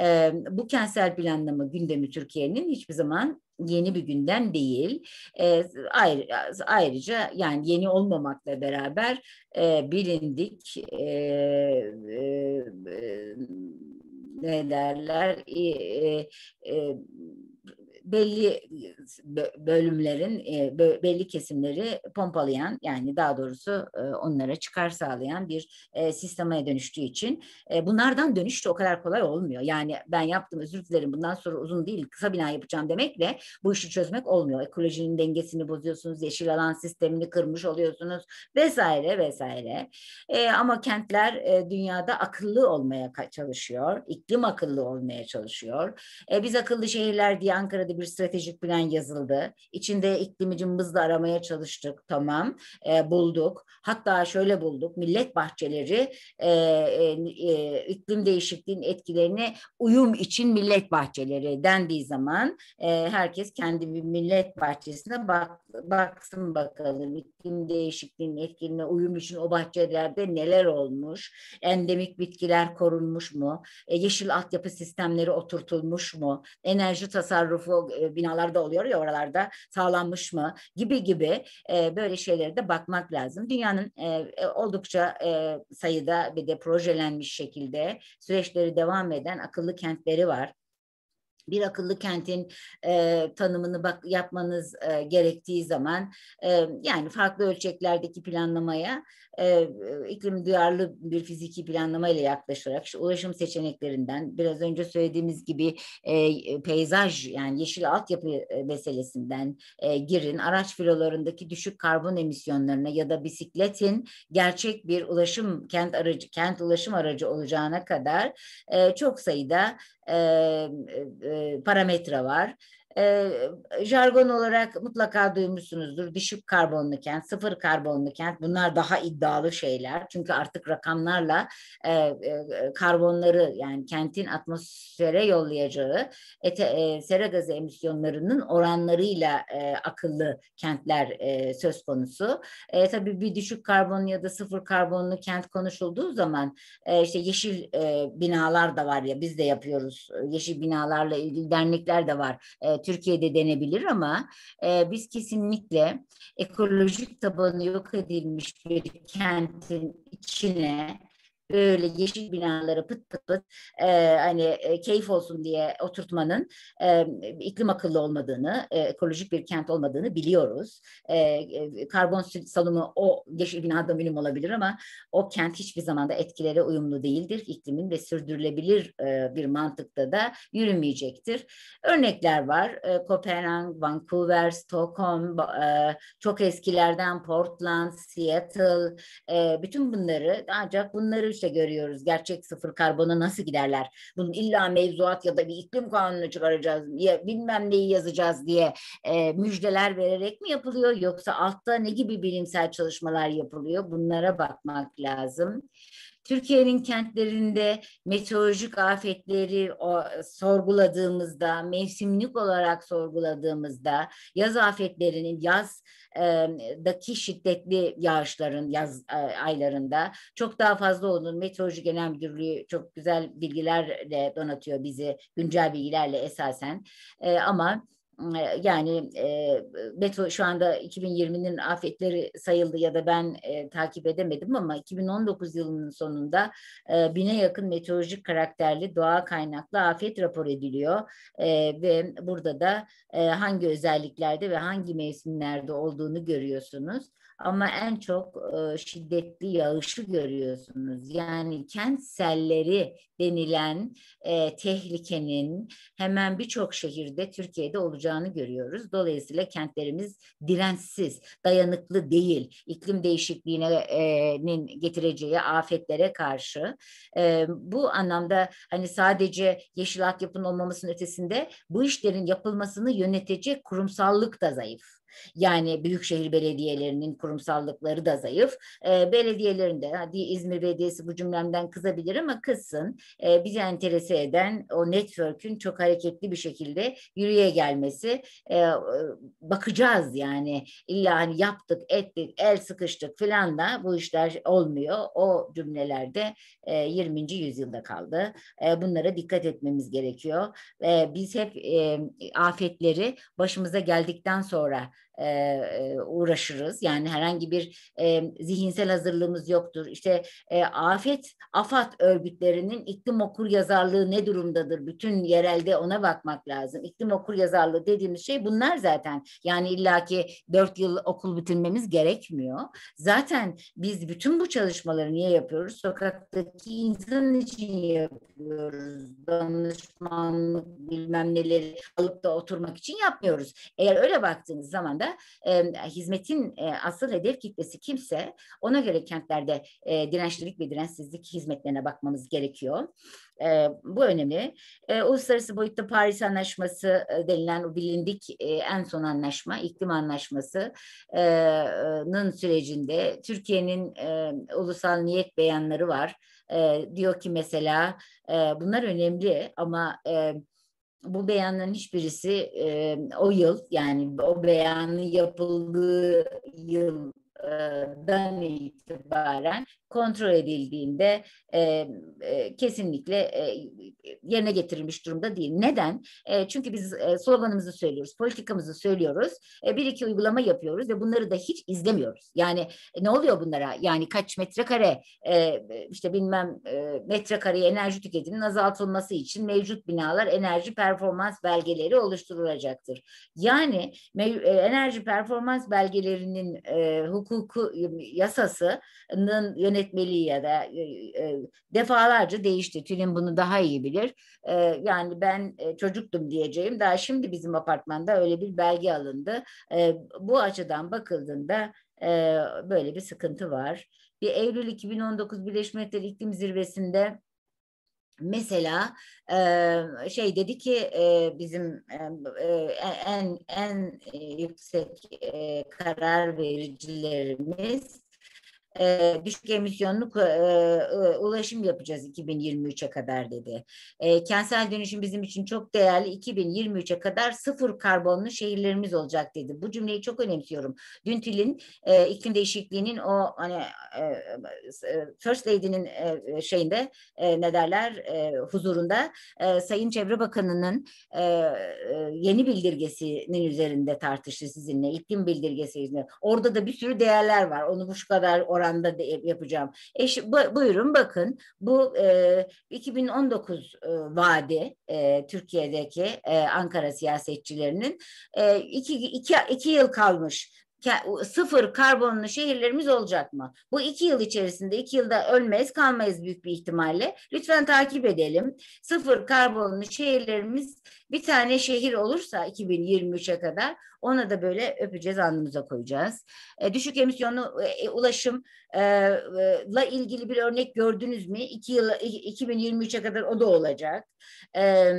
E, bu kentsel planlama gündemi Türkiye'nin hiçbir zaman yeni bir günden değil. E, ayrı, ayrıca yani yeni olmamakla beraber e, bilindik e, e, ne derler e, e, belli bölümlerin e, belli kesimleri pompalayan yani daha doğrusu e, onlara çıkar sağlayan bir e, sistemeye dönüştüğü için bunlardan dönüş de o kadar kolay olmuyor. Yani ben yaptım özür dilerim bundan sonra uzun değil kısa bina yapacağım demekle bu işi çözmek olmuyor. Ekolojinin dengesini bozuyorsunuz, yeşil alan sistemini kırmış oluyorsunuz vesaire vesaire. Ama kentler dünyada akıllı olmaya çalışıyor, iklim akıllı olmaya çalışıyor. Biz akıllı şehirler diye Ankara'da bir stratejik plan yazıldı. İçinde iklimi aramaya çalıştık. Tamam. E, bulduk. Hatta şöyle bulduk. Millet bahçeleri e, e, e iklim değişikliğinin etkilerini uyum için millet bahçeleri dendiği zaman e, herkes kendi bir millet bahçesine bak, baksın bakalım. iklim değişikliğinin etkilerine uyum için o bahçelerde neler olmuş? Endemik bitkiler korunmuş mu? E, yeşil altyapı sistemleri oturtulmuş mu? Enerji tasarrufu e, binalarda oluyor ya oralarda sağlanmış mı gibi gibi e, böyle şeylere de bakmak lazım. Dünyanın e, e oldukça e, sayıda bir de projelenmiş şekilde süreçleri devam eden akıllı kentleri var bir akıllı kentin e, tanımını bak yapmanız e, gerektiği zaman e, yani farklı ölçeklerdeki planlamaya e, iklim duyarlı bir fiziki planlama ile yaklaşarak işte ulaşım seçeneklerinden biraz önce söylediğimiz gibi e, peyzaj yani yeşil altyapı e, meselesinden e, girin araç filolarındaki düşük karbon emisyonlarına ya da bisikletin gerçek bir ulaşım kent aracı kent ulaşım aracı olacağına kadar e, çok sayıda e, e, e, parametre var e, jargon olarak mutlaka duymuşsunuzdur. Düşük karbonlu kent, sıfır karbonlu kent bunlar daha iddialı şeyler. Çünkü artık rakamlarla e, e, karbonları yani kentin atmosfere yollayacağı ete, e, sera gazı emisyonlarının oranlarıyla e, akıllı kentler e, söz konusu. E, tabii bir düşük karbon ya da sıfır karbonlu kent konuşulduğu zaman e, işte yeşil e, binalar da var ya biz de yapıyoruz. E, yeşil binalarla ilgili dernekler de var. E, Türkiye'de denebilir ama e, biz kesinlikle ekolojik tabanı yok edilmiş bir kentin içine böyle yeşil binaları pıt pıt pıt e, hani e, keyif olsun diye oturtmanın e, iklim akıllı olmadığını, e, ekolojik bir kent olmadığını biliyoruz. E, e, karbon salımı o yeşil binada minimum olabilir ama o kent hiçbir zamanda etkilere uyumlu değildir. iklimin ve sürdürülebilir e, bir mantıkta da yürümeyecektir. Örnekler var. E, Kopenhag, Vancouver, Stockholm, e, çok eskilerden Portland, Seattle, e, bütün bunları ancak bunları otobüste görüyoruz. Gerçek sıfır karbona nasıl giderler? Bunun illa mevzuat ya da bir iklim kanunu çıkaracağız ya bilmem neyi yazacağız diye e, müjdeler vererek mi yapılıyor? Yoksa altta ne gibi bilimsel çalışmalar yapılıyor? Bunlara bakmak lazım. Türkiye'nin kentlerinde meteorolojik afetleri o, sorguladığımızda, mevsimlik olarak sorguladığımızda yaz afetlerinin yaz daki şiddetli yağışların yaz e, aylarında çok daha fazla olduğunu Meteoroloji Genel Müdürlüğü çok güzel bilgilerle donatıyor bizi güncel bilgilerle esasen e, ama yani e, Beto şu anda 2020'nin afetleri sayıldı ya da ben e, takip edemedim ama 2019 yılının sonunda e, bine yakın meteorolojik karakterli doğa kaynaklı afet rapor ediliyor e, ve burada da e, hangi özelliklerde ve hangi mevsimlerde olduğunu görüyorsunuz. Ama en çok şiddetli yağışı görüyorsunuz. Yani kentselleri denilen tehlikenin hemen birçok şehirde Türkiye'de olacağını görüyoruz. Dolayısıyla kentlerimiz dirençsiz, dayanıklı değil. İklim değişikliğinin getireceği afetlere karşı. bu anlamda hani sadece yeşil altyapının olmamasının ötesinde bu işlerin yapılmasını yönetecek kurumsallık da zayıf. Yani büyükşehir belediyelerinin kurumsallıkları da zayıf. E, ee, belediyelerinde hadi İzmir Belediyesi bu cümlemden kızabilir ama kızsın. E, bizi enterese eden o network'ün çok hareketli bir şekilde yürüye gelmesi. E, e, bakacağız yani. İlla hani yaptık, ettik, el sıkıştık filan da bu işler olmuyor. O cümlelerde e, 20. yüzyılda kaldı. E, bunlara dikkat etmemiz gerekiyor. E, biz hep e, afetleri başımıza geldikten sonra e, uğraşırız. Yani herhangi bir e, zihinsel hazırlığımız yoktur. İşte e, afet, afat örgütlerinin iklim okur yazarlığı ne durumdadır? Bütün yerelde ona bakmak lazım. İklim okur yazarlığı dediğimiz şey bunlar zaten. Yani illaki dört yıl okul bitirmemiz gerekmiyor. Zaten biz bütün bu çalışmaları niye yapıyoruz? Sokaktaki insan için yapıyoruz. Danışmanlık bilmem neleri alıp da oturmak için yapmıyoruz. Eğer öyle baktığınız zaman da aslında e, hizmetin e, asıl hedef kitlesi kimse ona göre kentlerde e, dirençlilik ve dirençsizlik hizmetlerine bakmamız gerekiyor. E, bu önemli. E, uluslararası boyutta Paris Anlaşması e, denilen o bilindik e, en son anlaşma, iklim anlaşması'nın e, sürecinde Türkiye'nin e, ulusal niyet beyanları var. E, diyor ki mesela e, bunlar önemli ama e, bu beyanların hiçbirisi e, o yıl yani o beyanı yapıldığı yıl e, dan itibaren kontrol edildiğinde e, e, kesinlikle e, yerine getirilmiş durumda değil. Neden? E, çünkü biz e, sloganımızı söylüyoruz, politikamızı söylüyoruz, e, bir iki uygulama yapıyoruz ve bunları da hiç izlemiyoruz. Yani e, ne oluyor bunlara? Yani kaç metrekare e, işte bilmem e, metrekareye enerji tüketiminin azaltılması için mevcut binalar enerji performans belgeleri oluşturulacaktır. Yani me, e, enerji performans belgelerinin e, hukuk hukuku yasasının yönetmeliği ya da ıı, ıı, defalarca değişti. Tülin bunu daha iyi bilir. yani ben çocuktum diyeceğim. Daha şimdi bizim apartmanda öyle bir belge alındı. bu açıdan bakıldığında böyle bir sıkıntı var. Bir Eylül 2019 Birleşmiş Milletler İklim Zirvesi'nde Mesela e, şey dedi ki e, bizim e, e en en yüksek e, karar vericilerimiz e, düşük emisyonlu e, e ulaşım yapacağız 2023'e kadar dedi. E, kentsel dönüşüm bizim için çok değerli. 2023'e kadar sıfır karbonlu şehirlerimiz olacak dedi. Bu cümleyi çok önemsiyorum. Dün Tülin e, iklim değişikliğinin o hani e, e, First Lady'nin e, şeyinde e, ne derler e, huzurunda e, Sayın Çevre Bakanı'nın e, e, yeni bildirgesinin üzerinde tartıştı sizinle. iklim bildirgesi üzerinde. Orada da bir sürü değerler var. Onu bu şu kadar oran oranda de yapacağım. Eş, buyurun bakın bu e, 2019 e, vadi e, Türkiye'deki e, Ankara siyasetçilerinin e, iki, iki, iki yıl kalmış sıfır karbonlu şehirlerimiz olacak mı? Bu iki yıl içerisinde, iki yılda ölmeyiz, kalmayız büyük bir ihtimalle. Lütfen takip edelim. Sıfır karbonlu şehirlerimiz bir tane şehir olursa 2023'e kadar ona da böyle öpeceğiz, alnımıza koyacağız. E, düşük emisyonlu e, ulaşımla e, e, e ilgili bir örnek gördünüz mü? İki yıl, 2023'e kadar o da olacak. E,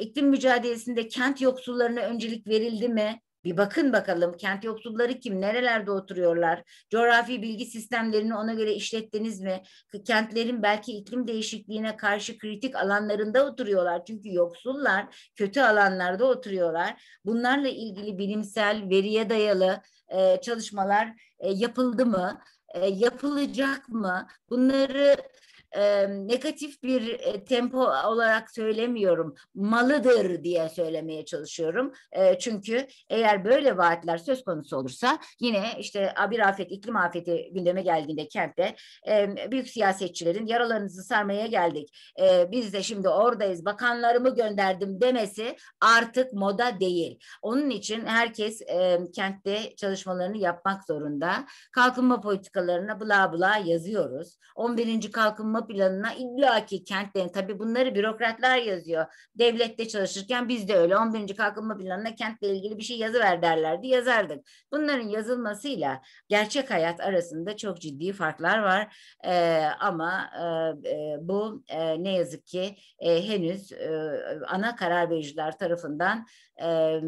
iklim mücadelesinde kent yoksullarına öncelik verildi mi? Bir bakın bakalım kent yoksulları kim, nerelerde oturuyorlar, coğrafi bilgi sistemlerini ona göre işlettiniz mi? Kentlerin belki iklim değişikliğine karşı kritik alanlarında oturuyorlar. Çünkü yoksullar kötü alanlarda oturuyorlar. Bunlarla ilgili bilimsel, veriye dayalı e, çalışmalar e, yapıldı mı? E, yapılacak mı? Bunları e, negatif bir e, tempo olarak söylemiyorum. Malıdır diye söylemeye çalışıyorum. E, çünkü eğer böyle vaatler söz konusu olursa yine işte bir afet, iklim afeti gündeme geldiğinde kentte e, büyük siyasetçilerin yaralarınızı sarmaya geldik. E, biz de şimdi oradayız. Bakanlarımı gönderdim demesi artık moda değil. Onun için herkes e, kentte çalışmalarını yapmak zorunda. Kalkınma politikalarına bla bla yazıyoruz. 11. kalkınma planına illaki kentlerin tabii bunları bürokratlar yazıyor. Devlette çalışırken biz de öyle 11. kalkınma planına kentle ilgili bir şey yazıver derlerdi yazardık. Bunların yazılmasıyla gerçek hayat arasında çok ciddi farklar var ee, e, ama e, bu e, ne yazık ki e, henüz e, ana karar vericiler tarafından e,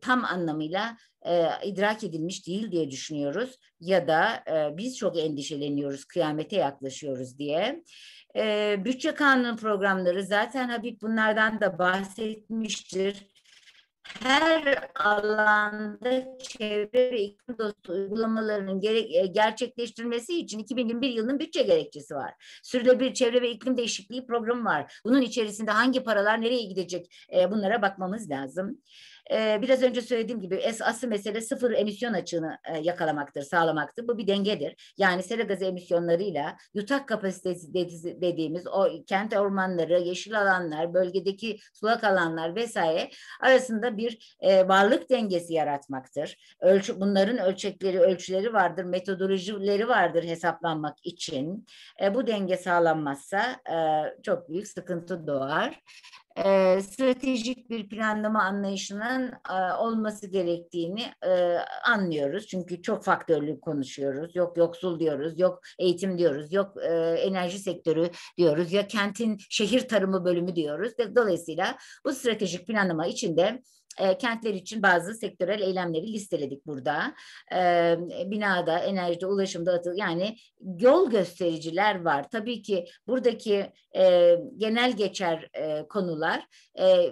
tam anlamıyla e, idrak edilmiş değil diye düşünüyoruz ya da e, biz çok endişeleniyoruz kıyamete yaklaşıyoruz diye. E, bütçe kanunu programları zaten Habib bunlardan da bahsetmiştir her alanda çevre ve iklim dostu uygulamalarının e, gerçekleştirilmesi için 2021 yılının bütçe gerekçesi var. Sürdürülebilir çevre ve iklim değişikliği programı var. Bunun içerisinde hangi paralar nereye gidecek e, bunlara bakmamız lazım. Ee, biraz önce söylediğim gibi esası mesele sıfır emisyon açığını e, yakalamaktır, sağlamaktır. Bu bir dengedir. Yani sera gazı emisyonlarıyla yutak kapasitesi dediğimiz o kent ormanları, yeşil alanlar, bölgedeki sulak alanlar vesaire arasında bir e, varlık dengesi yaratmaktır. Ölçü, bunların ölçekleri, ölçüleri vardır, metodolojileri vardır hesaplanmak için. E, bu denge sağlanmazsa çok büyük sıkıntı doğar e, stratejik bir planlama anlayışının e, olması gerektiğini e, anlıyoruz. Çünkü çok faktörlü konuşuyoruz. Yok yoksul diyoruz, yok eğitim diyoruz, yok e, enerji sektörü diyoruz, ya kentin şehir tarımı bölümü diyoruz. Dolayısıyla bu stratejik planlama içinde e, kentler için bazı sektörel eylemleri listeledik burada. E, binada, enerjide, ulaşımda atıl yani yol göstericiler var. Tabii ki buradaki e, genel geçer e, konular e,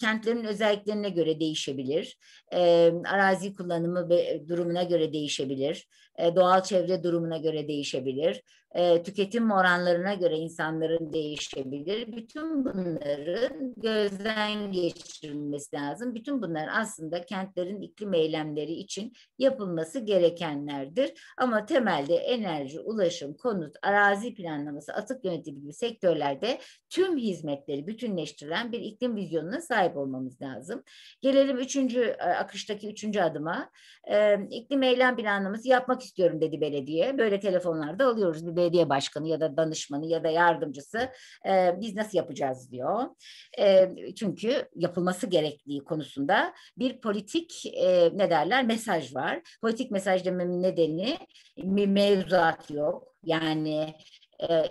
kentlerin özelliklerine göre değişebilir. E, arazi kullanımı durumuna göre değişebilir. E, doğal çevre durumuna göre değişebilir e, tüketim oranlarına göre insanların değişebilir. Bütün bunların gözden geçirilmesi lazım. Bütün bunlar aslında kentlerin iklim eylemleri için yapılması gerekenlerdir. Ama temelde enerji, ulaşım, konut, arazi planlaması, atık yönetimi gibi sektörlerde tüm hizmetleri bütünleştiren bir iklim vizyonuna sahip olmamız lazım. Gelelim üçüncü e, akıştaki üçüncü adıma. E, iklim eylem planlaması yapmak istiyorum dedi belediye. Böyle telefonlarda alıyoruz bir belediye başkanı ya da danışmanı ya da yardımcısı e, biz nasıl yapacağız diyor. E, çünkü yapılması gerektiği konusunda bir politik e, ne derler mesaj var. Politik mesaj dememin nedeni mevzuat yok. Yani e,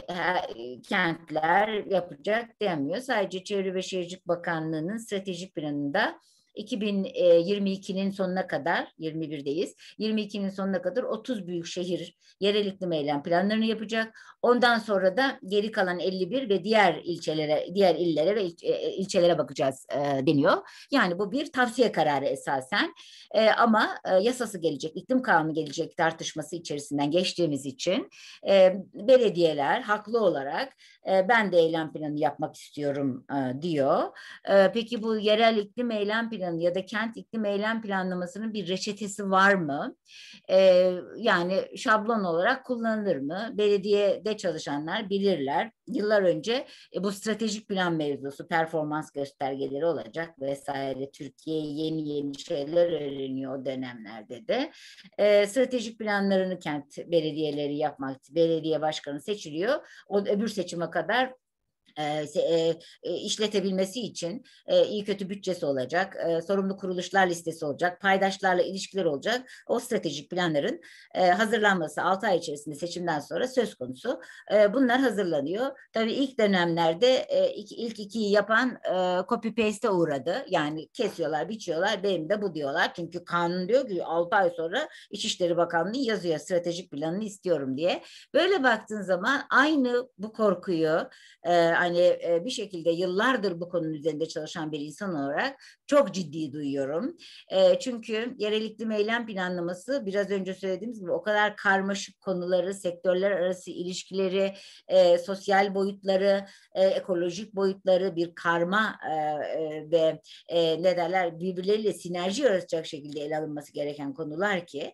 kentler yapacak demiyor. Sadece Çevre ve Şehircilik Bakanlığı'nın stratejik planında 2022'nin e, sonuna kadar 21'deyiz. 22'nin sonuna kadar 30 büyük şehir yerel iklim eylem planlarını yapacak. Ondan sonra da geri kalan 51 ve diğer ilçelere, diğer illere ve e, e, ilçelere bakacağız e, deniyor. Yani bu bir tavsiye kararı esasen. E, ama e, yasası gelecek, iklim kanunu gelecek tartışması içerisinden geçtiğimiz için e, belediyeler haklı olarak e, ben de eylem planı yapmak istiyorum e, diyor. E, peki bu yerel iklim eylem planı planı ya da kent iklim eylem planlamasının bir reçetesi var mı? E, yani şablon olarak kullanılır mı? Belediyede çalışanlar bilirler. Yıllar önce e, bu stratejik plan mevzusu performans göstergeleri olacak vesaire. Türkiye yeni yeni şeyler öğreniyor o dönemlerde de. E, stratejik planlarını kent belediyeleri yapmak, belediye başkanı seçiliyor. O öbür seçime kadar e, e, e, işletebilmesi için iyi kötü bütçesi olacak, sorumlu kuruluşlar listesi olacak, paydaşlarla ilişkiler olacak. O stratejik planların hazırlanması 6 ay içerisinde seçimden sonra söz konusu. bunlar hazırlanıyor. Tabii ilk dönemlerde e, iki, ilk ikiyi yapan e, copy paste'e uğradı. Yani kesiyorlar, biçiyorlar. Benim de bu diyorlar. Çünkü kanun diyor ki 6 ay sonra İçişleri Bakanlığı yazıyor stratejik planını istiyorum diye. Böyle baktığın zaman aynı bu korkuyu, yani e, bir şekilde yıllardır bu konunun üzerinde çalışan bir insan olarak çok ciddi duyuyorum. E, çünkü yerel iklim eylem planlaması biraz önce söylediğimiz gibi o kadar karmaşık konuları, sektörler arası ilişkileri, e, sosyal boyutları, ekolojik boyutları bir karma ve ne derler birbirleriyle sinerji yaratacak şekilde ele alınması gereken konular ki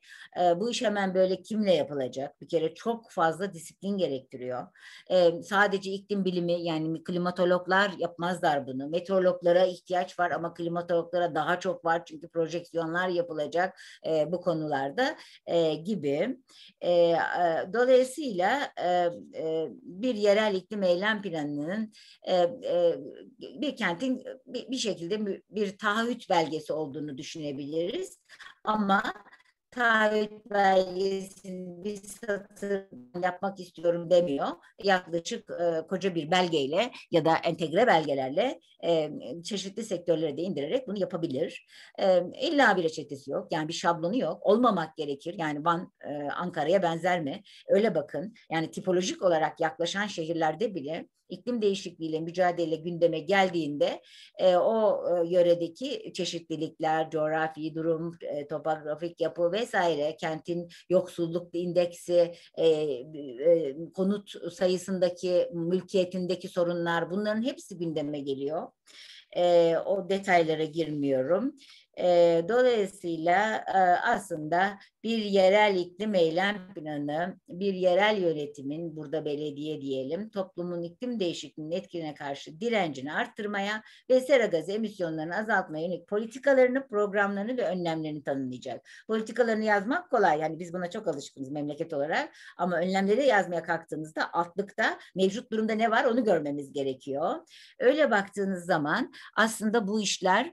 bu iş hemen böyle kimle yapılacak? Bir kere çok fazla disiplin gerektiriyor. Sadece iklim bilimi yani yani klimatologlar yapmazlar bunu. Meteorologlara ihtiyaç var ama klimatologlara daha çok var çünkü projeksiyonlar yapılacak e, bu konularda e, gibi. E, e, dolayısıyla e, e, bir yerel iklim eylem planının e, e, bir kentin bir, bir şekilde bir, bir taahhüt belgesi olduğunu düşünebiliriz. Ama taahhüt belgesini bir satır yapmak istiyorum demiyor. Yaklaşık e, koca bir belgeyle ya da entegre belgelerle e, çeşitli sektörlere de indirerek bunu yapabilir. E, illa bir reçetesi yok. Yani bir şablonu yok. Olmamak gerekir. Yani Van e, Ankara'ya benzer mi? Öyle bakın. Yani tipolojik olarak yaklaşan şehirlerde bile iklim değişikliğiyle mücadele gündeme geldiğinde e, o e, yöredeki çeşitlilikler, coğrafi durum, e, topografik yapı ve vesaire kentin yoksulluk indeksi, e, e, konut sayısındaki mülkiyetindeki sorunlar bunların hepsi gündeme geliyor. E, o detaylara girmiyorum. E, dolayısıyla e, aslında bir yerel iklim eylem planı, bir yerel yönetimin, burada belediye diyelim, toplumun iklim değişikliğinin etkine karşı direncini arttırmaya ve sera gazı emisyonlarını azaltmaya yönelik politikalarını, programlarını ve önlemlerini tanımlayacak. Politikalarını yazmak kolay. Yani biz buna çok alışkınız memleket olarak ama önlemleri yazmaya kalktığınızda altlıkta mevcut durumda ne var onu görmemiz gerekiyor. Öyle baktığınız zaman aslında bu işler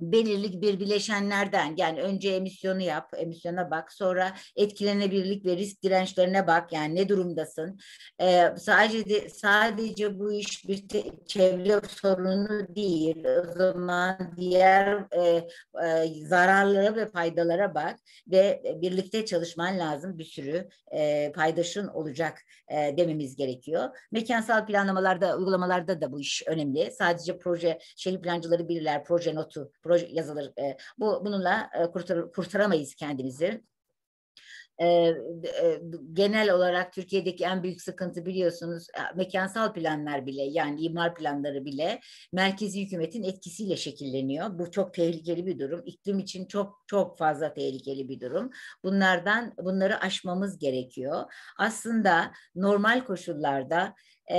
belirli bir bileşenlerden yani önce emisyonu yap, emisyona bak, sonra etkilenebilirlik ve risk dirençlerine bak yani ne durumdasın. Ee, sadece de, sadece bu iş bir te, çevre sorunu değil. O zaman diğer e, e, zararlara ve faydalara bak ve birlikte çalışman lazım bir sürü e, paydaşın olacak e, dememiz gerekiyor. Mekansal planlamalarda, uygulamalarda da bu iş önemli. Sadece proje şehir plancıları bilirler proje notu, proje yazılır. E, bu bununla e, kurtar, kurtaramayız kendimizi. E, e, genel olarak Türkiye'deki en büyük sıkıntı biliyorsunuz e, mekansal planlar bile yani imar planları bile merkezi hükümetin etkisiyle şekilleniyor. Bu çok tehlikeli bir durum. İklim için çok çok fazla tehlikeli bir durum. Bunlardan bunları aşmamız gerekiyor. Aslında normal koşullarda e,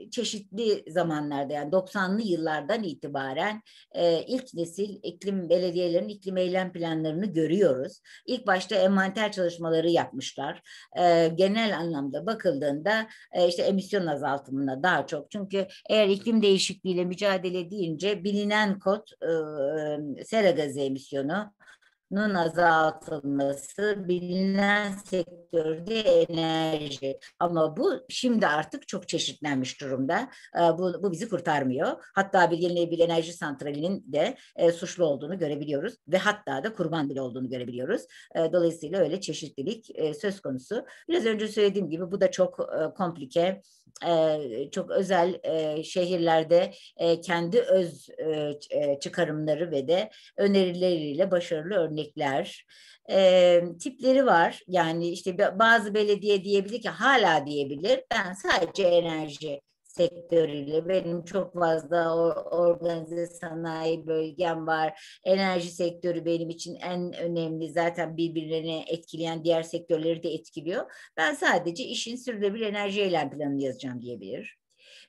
e, çeşitli zamanlarda yani 90'lı yıllardan itibaren e, ilk nesil iklim belediyelerin iklim eylem planlarını görüyoruz. İlk başta envanter çalışmaları yapmışlar. E, genel anlamda bakıldığında e, işte emisyon azaltımına daha çok çünkü eğer iklim değişikliğiyle mücadele deyince bilinen kod e, e, sera gazı emisyonu nun azaltılması, bilinen sektörde enerji. Ama bu şimdi artık çok çeşitlenmiş durumda. Ee, bu, bu bizi kurtarmıyor. Hatta bir yenilenebilir enerji santralinin de e, suçlu olduğunu görebiliyoruz ve hatta da kurban bile olduğunu görebiliyoruz. Ee, dolayısıyla öyle çeşitlilik e, söz konusu. Biraz önce söylediğim gibi bu da çok e, komplike, çok özel şehirlerde kendi öz çıkarımları ve de önerileriyle başarılı örnek etkinlikler e, tipleri var. Yani işte bazı belediye diyebilir ki hala diyebilir. Ben sadece enerji sektörüyle. Benim çok fazla organize sanayi bölgem var. Enerji sektörü benim için en önemli. Zaten birbirlerini etkileyen diğer sektörleri de etkiliyor. Ben sadece işin sürdürülebilir enerji eylem planını yazacağım diyebilir.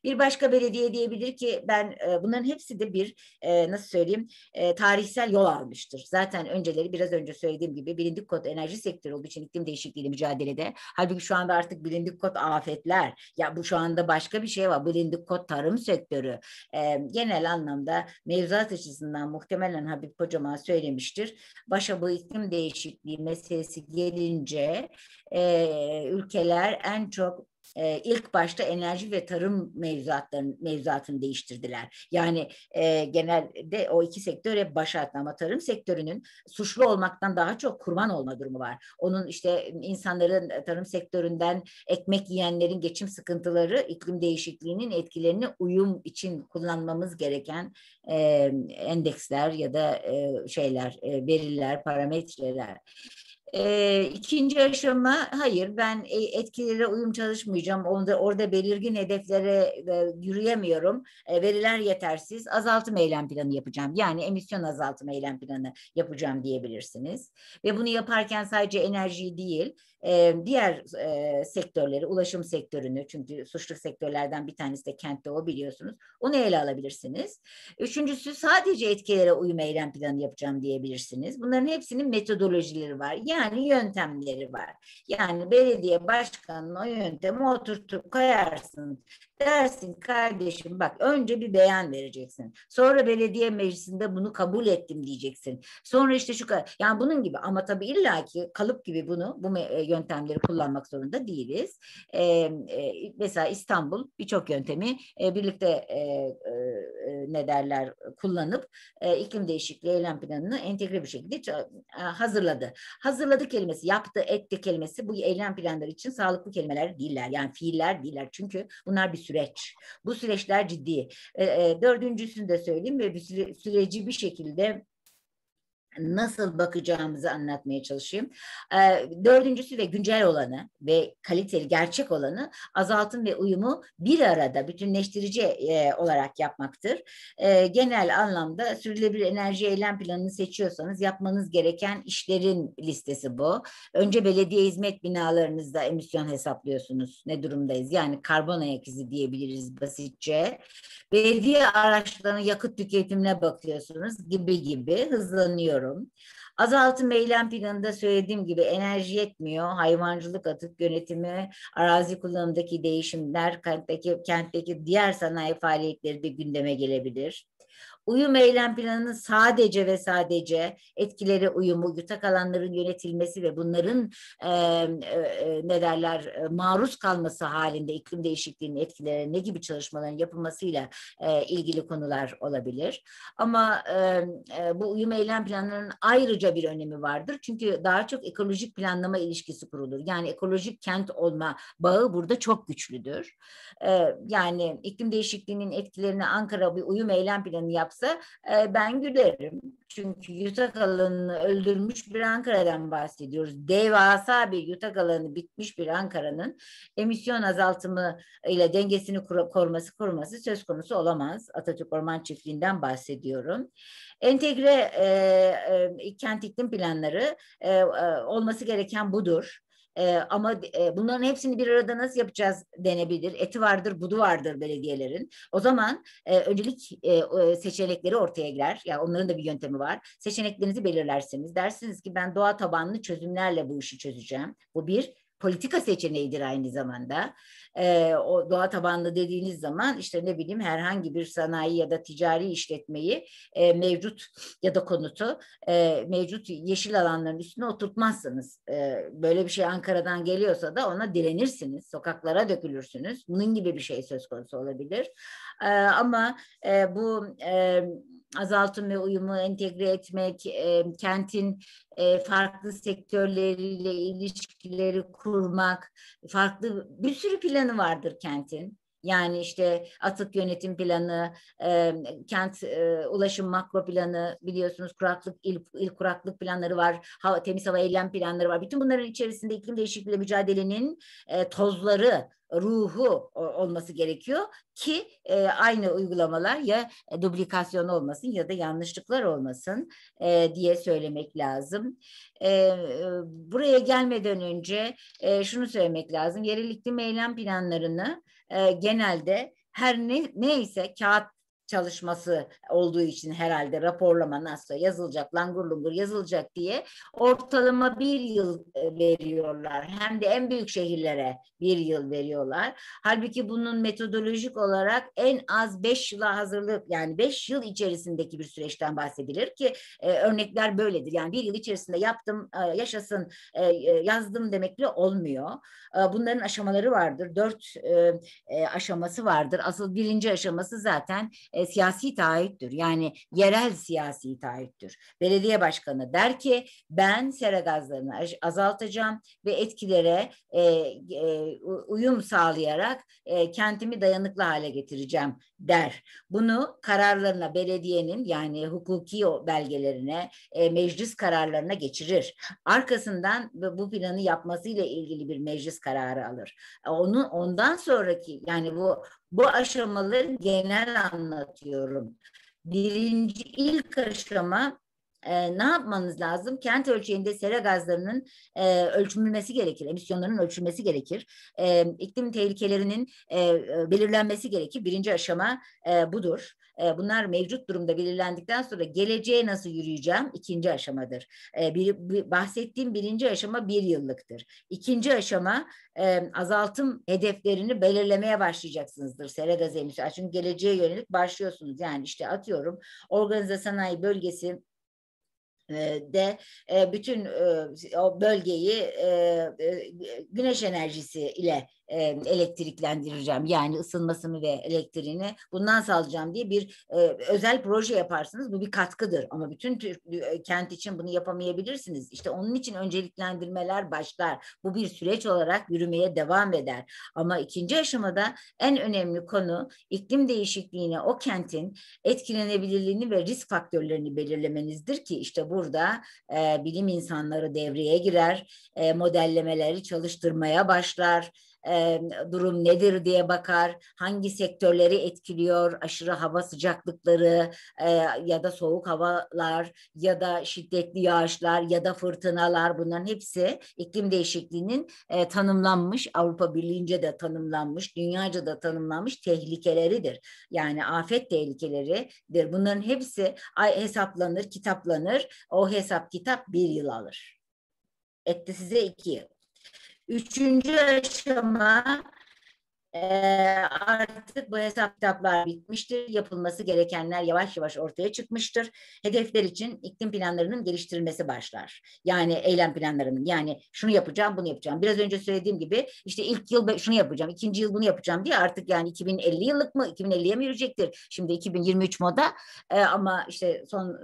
Bir başka belediye diyebilir ki ben e, bunların hepsi de bir e, nasıl söyleyeyim e, tarihsel yol almıştır. Zaten önceleri biraz önce söylediğim gibi bilindik kod enerji sektörü olduğu için iklim değişikliği mücadelede. Halbuki şu anda artık bilindik kod afetler. Ya bu şu anda başka bir şey var. Bilindik kod tarım sektörü. E, genel anlamda mevzuat açısından muhtemelen Habib Kocaman söylemiştir. Başa bu iklim değişikliği meselesi gelince e, ülkeler en çok e, ilk başta enerji ve tarım mevzuatlarının mevzuatını değiştirdiler. Yani e, genelde o iki sektör hep baş ama tarım sektörünün suçlu olmaktan daha çok kurban olma durumu var. Onun işte insanların e, tarım sektöründen ekmek yiyenlerin geçim sıkıntıları iklim değişikliğinin etkilerini uyum için kullanmamız gereken e, endeksler ya da e, şeyler, e, veriler, parametreler. E, ikinci aşama hayır ben e, etkilere uyum çalışmayacağım. Onda, orada belirgin hedeflere e, yürüyemiyorum. E, veriler yetersiz. Azaltım eylem planı yapacağım. Yani emisyon azaltım eylem planı yapacağım diyebilirsiniz. Ve bunu yaparken sadece enerji değil e, diğer e, sektörleri, ulaşım sektörünü çünkü suçluk sektörlerden bir tanesi de kentte o biliyorsunuz. Onu ele alabilirsiniz. Üçüncüsü sadece etkilere uyum eylem planı yapacağım diyebilirsiniz. Bunların hepsinin metodolojileri var. Yani yöntemleri var. Yani belediye başkanının o yöntemi oturtup koyarsın. Dersin kardeşim bak önce bir beyan vereceksin. Sonra belediye meclisinde bunu kabul ettim diyeceksin. Sonra işte şu kadar yani bunun gibi ama tabii illaki kalıp gibi bunu bu e, yöntemleri kullanmak zorunda değiliz. Ee, e, mesela İstanbul birçok yöntemi e, birlikte e, e, e, ne derler kullanıp e, iklim değişikliği eylem planını entegre bir şekilde e, hazırladı. Hazırladı kelimesi yaptı etti kelimesi bu eylem planları için sağlıklı kelimeler değiller. Yani fiiller değiller. Çünkü bunlar bir sürü süreç. Bu süreçler ciddi. E, e, dördüncüsünü de söyleyeyim ve bir süreci bir şekilde nasıl bakacağımızı anlatmaya çalışayım. dördüncüsü ve güncel olanı ve kaliteli gerçek olanı azaltım ve uyumu bir arada bütünleştirici olarak yapmaktır. genel anlamda sürdürülebilir enerji eylem planını seçiyorsanız yapmanız gereken işlerin listesi bu. Önce belediye hizmet binalarınızda emisyon hesaplıyorsunuz. Ne durumdayız? Yani karbon ayak izi diyebiliriz basitçe. Belediye araçlarının yakıt tüketimine bakıyorsunuz gibi gibi hızlanıyor katılıyorum. Azaltım eylem planında söylediğim gibi enerji yetmiyor. Hayvancılık, atık yönetimi, arazi kullanımındaki değişimler, kentteki, kentteki diğer sanayi faaliyetleri de gündeme gelebilir. Uyum eylem planının sadece ve sadece etkileri uyumu, yutak alanların yönetilmesi ve bunların e, e, ne derler maruz kalması halinde iklim değişikliğinin etkilerine ne gibi çalışmaların yapılmasıyla e, ilgili konular olabilir. Ama e, bu uyum eylem planlarının ayrıca bir önemi vardır. Çünkü daha çok ekolojik planlama ilişkisi kurulur. Yani ekolojik kent olma bağı burada çok güçlüdür. E, yani iklim değişikliğinin etkilerini Ankara bir uyum eylem planı yap yapsa e, ben gülerim. Çünkü yutak alanını öldürmüş bir Ankara'dan bahsediyoruz. Devasa bir yutak alanı bitmiş bir Ankara'nın emisyon azaltımı ile dengesini kur koruması kurması söz konusu olamaz. Atatürk Orman Çiftliği'nden bahsediyorum. Entegre e, e, kent iklim planları e, e, olması gereken budur. E, ama e, bunların hepsini bir arada nasıl yapacağız denebilir. Eti vardır, budu vardır belediyelerin. O zaman e, öncelik e, e seçenekleri ortaya girer. Yani onların da bir yöntemi var. Seçeneklerinizi belirlersiniz. Dersiniz ki ben doğa tabanlı çözümlerle bu işi çözeceğim. Bu bir politika seçeneğidir aynı zamanda. E, o doğa tabanlı dediğiniz zaman işte ne bileyim herhangi bir sanayi ya da ticari işletmeyi e, mevcut ya da konutu e, mevcut yeşil alanların üstüne oturtmazsınız. E, böyle bir şey Ankara'dan geliyorsa da ona direnirsiniz, sokaklara dökülürsünüz. Bunun gibi bir şey söz konusu olabilir. E, ama e, bu e, azaltım ve uyumu entegre etmek, e, kentin e, farklı sektörleriyle ilişkileri kurmak, farklı bir sürü planı vardır kentin. Yani işte atık yönetim planı, e, kent e, ulaşım makro planı biliyorsunuz kuraklık il, il kuraklık planları var, hava, temiz hava eylem planları var. Bütün bunların içerisinde iklim değişikliğiyle mücadelenin e, tozları ruhu olması gerekiyor ki e, aynı uygulamalar ya duplikasyon olmasın ya da yanlışlıklar olmasın e, diye söylemek lazım. E, buraya gelmeden önce e, şunu söylemek lazım. Yerel iklim eylem planlarını genelde her ne, neyse kağıt çalışması olduğu için herhalde raporlama nasıl yazılacak, langur lungur yazılacak diye ortalama bir yıl e, veriyorlar. Hem de en büyük şehirlere bir yıl veriyorlar. Halbuki bunun metodolojik olarak en az beş yıla hazırlık yani beş yıl içerisindeki bir süreçten bahsedilir ki e, örnekler böyledir. Yani bir yıl içerisinde yaptım, e, yaşasın, e, e yazdım demekle olmuyor. E, bunların aşamaları vardır. Dört e, e, aşaması vardır. Asıl birinci aşaması zaten e, e, siyasi taahhüttür. Yani yerel siyasi taahhüttür. Belediye başkanı der ki ben sera gazlarını azaltacağım ve etkilere e, e, uyum sağlayarak e, kentimi dayanıklı hale getireceğim der. Bunu kararlarına belediyenin yani hukuki belgelerine, e, meclis kararlarına geçirir. Arkasından bu planı yapmasıyla ilgili bir meclis kararı alır. E, onu ondan sonraki yani bu bu aşamaları genel anlatıyorum. Birinci ilk aşama e, ne yapmanız lazım? Kent ölçeğinde sera gazlarının e, ölçümülmesi gerekir, emisyonların ölçülmesi gerekir. E, iklim tehlikelerinin e, belirlenmesi gerekir. Birinci aşama e, budur. E, bunlar mevcut durumda belirlendikten sonra geleceğe nasıl yürüyeceğim İkinci aşamadır. E, bir, bir, bahsettiğim birinci aşama bir yıllıktır. İkinci aşama e, azaltım hedeflerini belirlemeye başlayacaksınızdır sera gazı emisyonu. Çünkü geleceğe yönelik başlıyorsunuz. Yani işte atıyorum organize sanayi bölgesi e, de e, bütün e, o bölgeyi güneş enerjisi ile elektriklendireceğim yani ısınmasını ve elektriğini bundan sağlayacağım diye bir özel proje yaparsınız. Bu bir katkıdır ama bütün Türk, kent için bunu yapamayabilirsiniz. işte onun için önceliklendirmeler başlar. Bu bir süreç olarak yürümeye devam eder. Ama ikinci aşamada en önemli konu iklim değişikliğine o kentin etkilenebilirliğini ve risk faktörlerini belirlemenizdir ki işte burada bilim insanları devreye girer, modellemeleri çalıştırmaya başlar e, durum nedir diye bakar, hangi sektörleri etkiliyor, aşırı hava sıcaklıkları e, ya da soğuk havalar ya da şiddetli yağışlar ya da fırtınalar bunların hepsi iklim değişikliğinin e, tanımlanmış, Avrupa Birliği'nce de tanımlanmış, dünyaca da tanımlanmış tehlikeleridir. Yani afet tehlikeleridir. Bunların hepsi hesaplanır, kitaplanır. O hesap kitap bir yıl alır. Etti size iki yıl. Üçüncü aşama artık bu hesap kitaplar bitmiştir. Yapılması gerekenler yavaş yavaş ortaya çıkmıştır. Hedefler için iklim planlarının geliştirilmesi başlar. Yani eylem planlarının yani şunu yapacağım bunu yapacağım. Biraz önce söylediğim gibi işte ilk yıl şunu yapacağım, ikinci yıl bunu yapacağım diye artık yani 2050 yıllık mı 2050'ye mi yürüyecektir? Şimdi 2023 moda e, ama işte son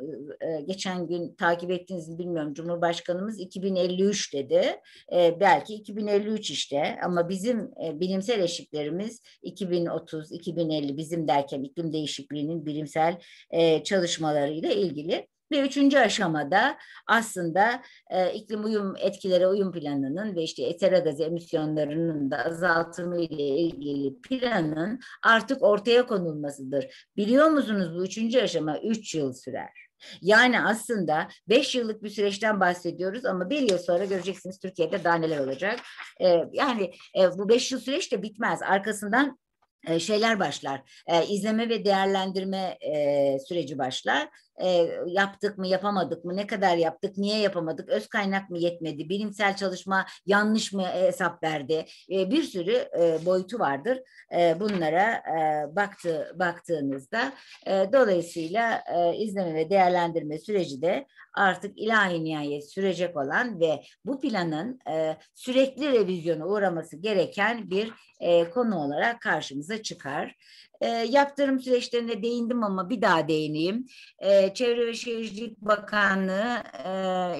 e, geçen gün takip ettiğiniz bilmiyorum Cumhurbaşkanımız 2053 dedi. E, belki 2053 işte ama bizim e, bilimsel eşikler hedeflerimiz 2030-2050 bizim derken iklim değişikliğinin bilimsel e, çalışmalarıyla ilgili. Ve üçüncü aşamada aslında e, iklim uyum etkilere uyum planının ve işte etera gazı emisyonlarının da azaltımı ile ilgili planın artık ortaya konulmasıdır. Biliyor musunuz bu üçüncü aşama üç yıl sürer. Yani aslında beş yıllık bir süreçten bahsediyoruz ama bir yıl sonra göreceksiniz Türkiye'de daha neler olacak. Ee, yani e, bu beş yıl süreç de bitmez. Arkasından e, şeyler başlar. E, izleme ve değerlendirme e, süreci başlar e, yaptık mı yapamadık mı ne kadar yaptık niye yapamadık öz kaynak mı yetmedi bilimsel çalışma yanlış mı e, hesap verdi e, bir sürü e, boyutu vardır e, bunlara e, baktı baktığınızda e, dolayısıyla e, izleme ve değerlendirme süreci de artık ilahi nihayet sürecek olan ve bu planın e, sürekli revizyona uğraması gereken bir e, konu olarak karşımıza çıkar. E, yaptırım süreçlerine değindim ama bir daha değineyim. E, Çevre ve Şehircilik Bakanlığı e,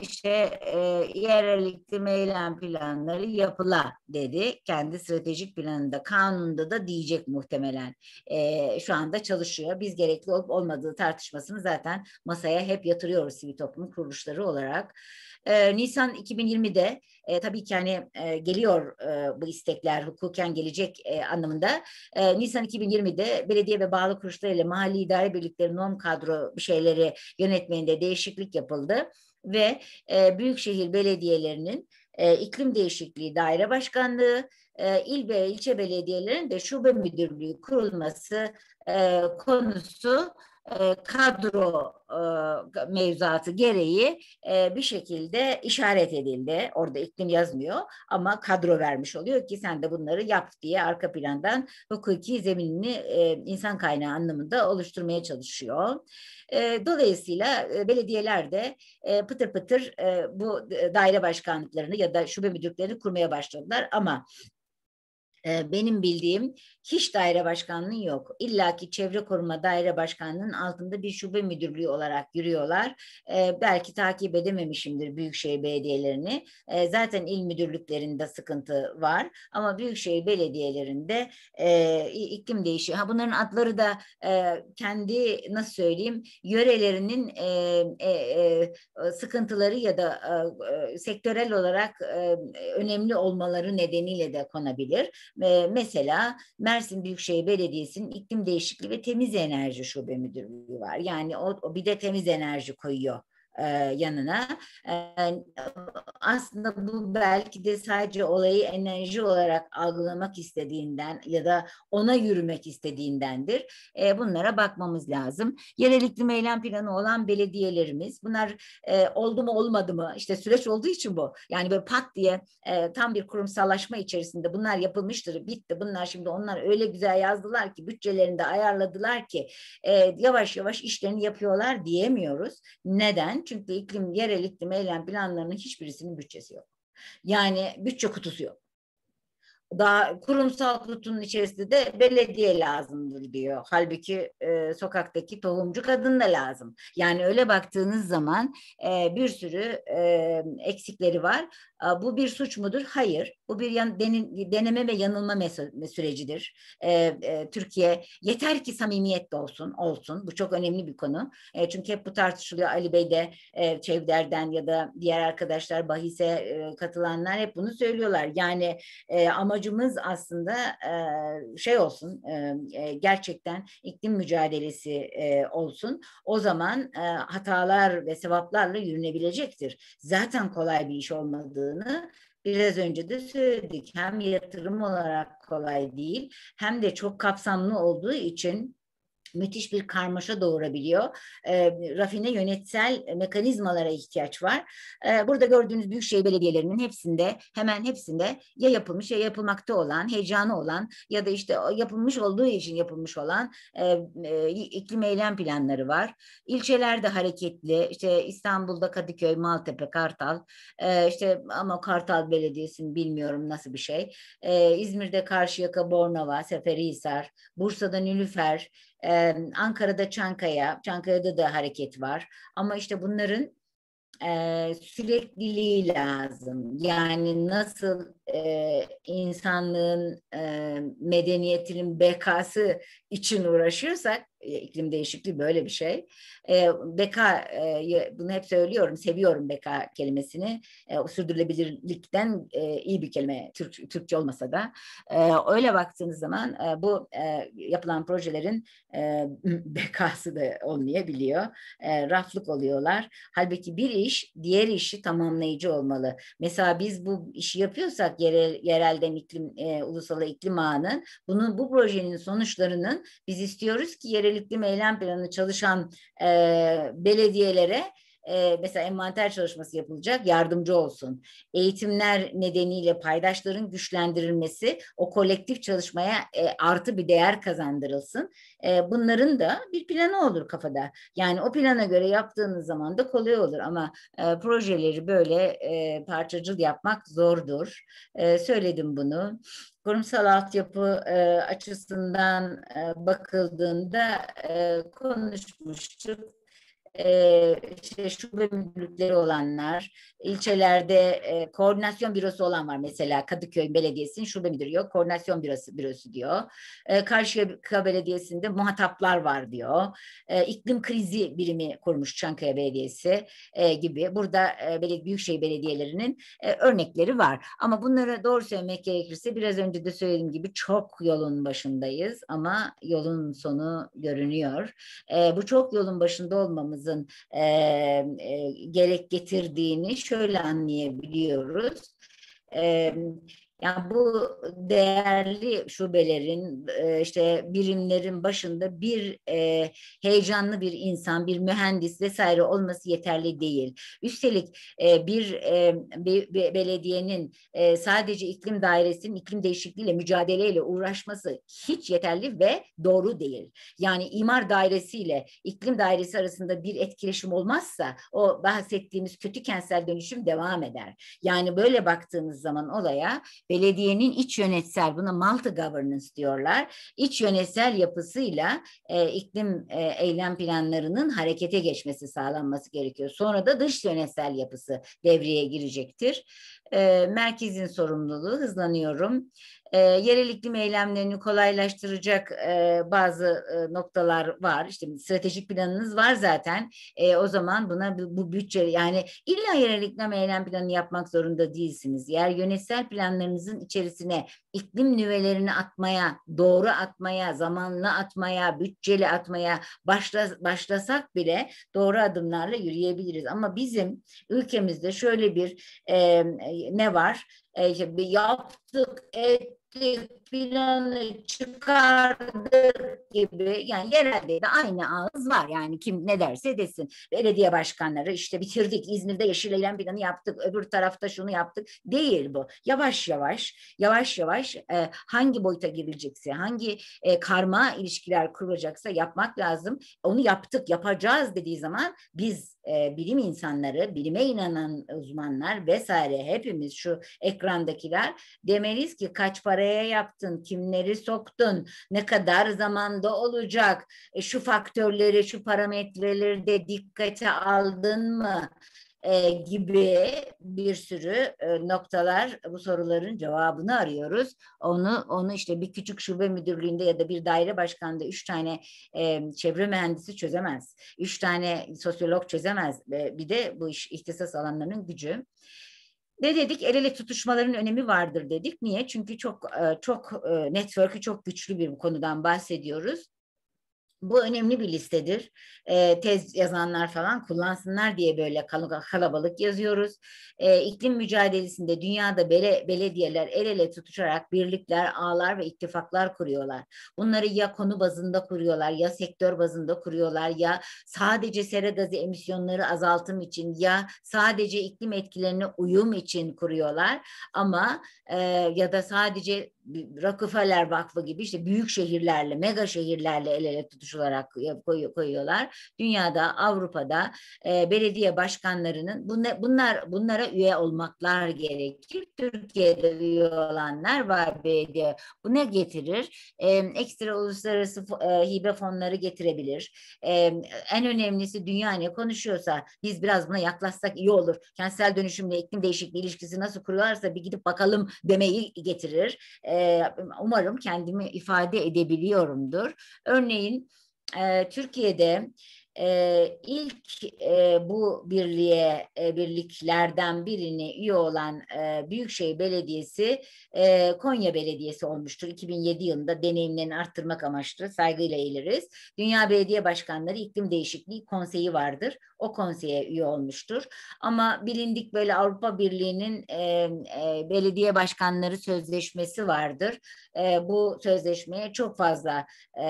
işte e, yerellikli meylen planları yapıla dedi. Kendi stratejik planında kanunda da diyecek muhtemelen. E, şu anda çalışıyor. Biz gerekli olup olmadığı tartışmasını zaten masaya hep yatırıyoruz sivil toplum kuruluşları olarak. E, Nisan 2020'de e, tabii ki hani e, geliyor e, bu istekler hukuken gelecek e, anlamında. E, Nisan 2020'de belediye ve bağlı kuruluşlar ile mahalli idare birlikleri norm kadro bir şeyleri yönetmeyinde değişiklik yapıldı ve e, büyükşehir belediyelerinin e, iklim değişikliği daire başkanlığı, e, il ve ilçe belediyelerinin de şube müdürlüğü kurulması e, konusu e, kadro e, mevzuatı gereği e, bir şekilde işaret edildi. Orada iklim yazmıyor ama kadro vermiş oluyor ki sen de bunları yap diye arka plandan hukuki zeminini insan kaynağı anlamında oluşturmaya çalışıyor. Dolayısıyla belediyeler de pıtır pıtır bu daire başkanlıklarını ya da şube müdürlüklerini kurmaya başladılar ama benim bildiğim hiç daire başkanlığı yok. İlla çevre koruma daire başkanlığının altında bir şube müdürlüğü olarak yürüyorlar. E, belki takip edememişimdir büyükşehir belediyelerini. E, zaten il müdürlüklerinde sıkıntı var ama büyükşehir belediyelerinde e, iklim değişiyor. Ha bunların adları da e, kendi nasıl söyleyeyim yörelerinin e, e, e, sıkıntıları ya da e, sektörel olarak e, önemli olmaları nedeniyle de konabilir. E, mesela Mersin Büyükşehir Belediyesi'nin iklim değişikliği ve temiz enerji şube müdürlüğü var. Yani o, o bir de temiz enerji koyuyor e, yanına. E, aslında bu belki de sadece olayı enerji olarak algılamak istediğinden ya da ona yürümek istediğindendir. E, bunlara bakmamız lazım. Yerel iklim planı olan belediyelerimiz bunlar e, oldu mu olmadı mı İşte süreç olduğu için bu. Yani böyle pat diye e, tam bir kurumsallaşma içerisinde bunlar yapılmıştır bitti bunlar şimdi onlar öyle güzel yazdılar ki bütçelerini de ayarladılar ki e, yavaş yavaş işlerini yapıyorlar diyemiyoruz. Neden? Çünkü iklim yerel iklim eylem planlarının hiçbirisinin bütçesi yok. Yani bütçe kutusu yok daha kurumsal kutunun içerisinde de belediye lazımdır diyor. Halbuki e, sokaktaki tohumcu kadın da lazım. Yani öyle baktığınız zaman e, bir sürü e, eksikleri var. E, bu bir suç mudur? Hayır. Bu bir yan, denin, deneme ve yanılma mes- sürecidir. E, e, Türkiye yeter ki samimiyet de olsun, olsun. Bu çok önemli bir konu. E, çünkü hep bu tartışılıyor. Ali Bey de e, Çevder'den ya da diğer arkadaşlar bahise e, katılanlar hep bunu söylüyorlar. Yani e, ama amacımız aslında şey olsun e, gerçekten iklim mücadelesi olsun. O zaman hatalar ve sevaplarla yürünebilecektir. Zaten kolay bir iş olmadığını biraz önce de söyledik. Hem yatırım olarak kolay değil hem de çok kapsamlı olduğu için müthiş bir karmaşa doğurabiliyor. E, rafine yönetsel mekanizmalara ihtiyaç var. E, burada gördüğünüz büyükşehir belediyelerinin hepsinde hemen hepsinde ya yapılmış ya yapılmakta olan, heyecanı olan ya da işte yapılmış olduğu için yapılmış olan e, e, iklim eylem planları var. İlçelerde hareketli işte İstanbul'da Kadıköy, Maltepe, Kartal e, işte ama Kartal belediyesini bilmiyorum nasıl bir şey. E, İzmir'de Karşıyaka, Bornova, Seferihisar, Bursa'da Nülüfer, ee, Ankara'da Çankaya, Çankaya'da da hareket var. Ama işte bunların e, sürekliliği lazım. Yani nasıl e, insanlığın e, medeniyetinin bekası için uğraşıyorsak e, iklim değişikliği böyle bir şey. E, beka e, bunu hep söylüyorum. Seviyorum beka kelimesini. E, o sürdürülebilirlikten e, iyi bir kelime Türk, Türkçe olmasa da. E, öyle baktığınız zaman e, bu e, yapılan projelerin e, bekası da olmayabiliyor. E, raflık oluyorlar. Halbuki bir iş diğer işi tamamlayıcı olmalı. Mesela biz bu işi yapıyorsak olarak yerel, yerelden iklim, e, ulusal iklim ağının bunun bu projenin sonuçlarının biz istiyoruz ki yerel iklim eylem planı çalışan e, belediyelere e, mesela envanter çalışması yapılacak yardımcı olsun. Eğitimler nedeniyle paydaşların güçlendirilmesi o kolektif çalışmaya e, artı bir değer kazandırılsın. E, bunların da bir planı olur kafada. Yani o plana göre yaptığınız zaman da kolay olur ama e, projeleri böyle e, parçacıl yapmak zordur. E, söyledim bunu kurumsal altyapı e, açısından e, bakıldığında e, konuşmuştuk e, işte şube müdürlükleri olanlar, ilçelerde e, koordinasyon bürosu olan var mesela Kadıköy Belediyesi'nin şube müdürü yok, koordinasyon bürosu, bürosu diyor. E, Karşıyaka Belediyesi'nde muhataplar var diyor. E, iklim krizi birimi kurmuş Çankaya Belediyesi e, gibi. Burada e, belediye, Büyükşehir Belediyelerinin e, örnekleri var. Ama bunlara doğru söylemek gerekirse biraz önce de söylediğim gibi çok yolun başındayız ama yolun sonu görünüyor. E, bu çok yolun başında olmamız olmamızın e, e, gerek getirdiğini şöyle anlayabiliyoruz. E, yani bu değerli şubelerin e, işte birimlerin başında bir e, heyecanlı bir insan, bir mühendis vesaire olması yeterli değil. Üstelik e, bir belediyenin sadece iklim dairesinin iklim değişikliğiyle mücadeleyle uğraşması hiç yeterli ve doğru değil. Yani imar dairesiyle iklim dairesi arasında bir etkileşim olmazsa o bahsettiğimiz kötü kentsel dönüşüm devam eder. Yani böyle baktığınız zaman olaya belediyenin iç yönetsel buna multi governance diyorlar. İç yönetsel yapısıyla e, iklim e, eylem planlarının harekete geçmesi sağlanması gerekiyor. Sonra da dış yönetsel yapısı devreye girecektir. E, merkezin sorumluluğu hızlanıyorum. E, ee, yerel iklim eylemlerini kolaylaştıracak e, bazı e, noktalar var. İşte stratejik planınız var zaten. E, o zaman buna bu, bu bütçe yani illa yerel iklim eylem planı yapmak zorunda değilsiniz. Yer yönetsel planlarınızın içerisine iklim nüvelerini atmaya, doğru atmaya, zamanlı atmaya, bütçeli atmaya başla, başlasak bile doğru adımlarla yürüyebiliriz. Ama bizim ülkemizde şöyle bir e, ne var? E, işte yaptık, ettik, planı çıkardık gibi yani genelde de aynı ağız var yani kim ne derse desin. Belediye başkanları işte bitirdik İzmir'de yeşil eylem planı yaptık öbür tarafta şunu yaptık değil bu. Yavaş yavaş yavaş yavaş e, hangi boyuta girilecekse hangi e, karma ilişkiler kurulacaksa yapmak lazım. Onu yaptık yapacağız dediği zaman biz e, bilim insanları bilime inanan uzmanlar vesaire hepimiz şu ekrandakiler demeliyiz ki kaç paraya yaptık yaptın, kimleri soktun, ne kadar zamanda olacak, e, şu faktörleri, şu parametreleri de dikkate aldın mı? e, gibi bir sürü e, noktalar bu soruların cevabını arıyoruz. Onu onu işte bir küçük şube müdürlüğünde ya da bir daire başkanında üç tane e, çevre mühendisi çözemez. Üç tane sosyolog çözemez. E, bir de bu iş ihtisas alanlarının gücü ne dedik? El ele tutuşmaların önemi vardır dedik. Niye? Çünkü çok e, çok e, network'ü çok güçlü bir konudan bahsediyoruz bu önemli bir listedir. E, tez yazanlar falan kullansınlar diye böyle kalabalık yazıyoruz. E, iklim mücadelesinde dünyada bele, belediyeler el ele tutuşarak birlikler, ağlar ve ittifaklar kuruyorlar. Bunları ya konu bazında kuruyorlar, ya sektör bazında kuruyorlar, ya sadece sera gazı emisyonları azaltım için, ya sadece iklim etkilerine uyum için kuruyorlar. Ama e, ya da sadece Rockefeller Vakfı gibi işte büyük şehirlerle, mega şehirlerle el ele tutuşularak koyuyorlar. Dünyada, Avrupa'da e, belediye başkanlarının bunla, bunlar bunlara üye olmaklar gerekir. Türkiye'de üye olanlar var belediye. Bu ne getirir? E, ekstra uluslararası e, hibe fonları getirebilir. E, en önemlisi dünya ne konuşuyorsa biz biraz buna yaklaşsak iyi olur. Kentsel dönüşümle iklim değişikliği ilişkisi nasıl kuruyorlarsa bir gidip bakalım demeyi getirir. E, e, umarım kendimi ifade edebiliyorumdur. Örneğin e, Türkiye'de e, ilk e, bu birliğe e, birliklerden birini üye olan e, Büyükşehir Belediyesi e, Konya Belediyesi olmuştur. 2007 yılında deneyimlerini arttırmak amaçlı saygıyla eğiliriz. Dünya Belediye Başkanları İklim Değişikliği Konseyi vardır. O konseye üye olmuştur. Ama bilindik böyle Avrupa Birliği'nin e, e, belediye başkanları sözleşmesi vardır. E, bu sözleşmeye çok fazla e,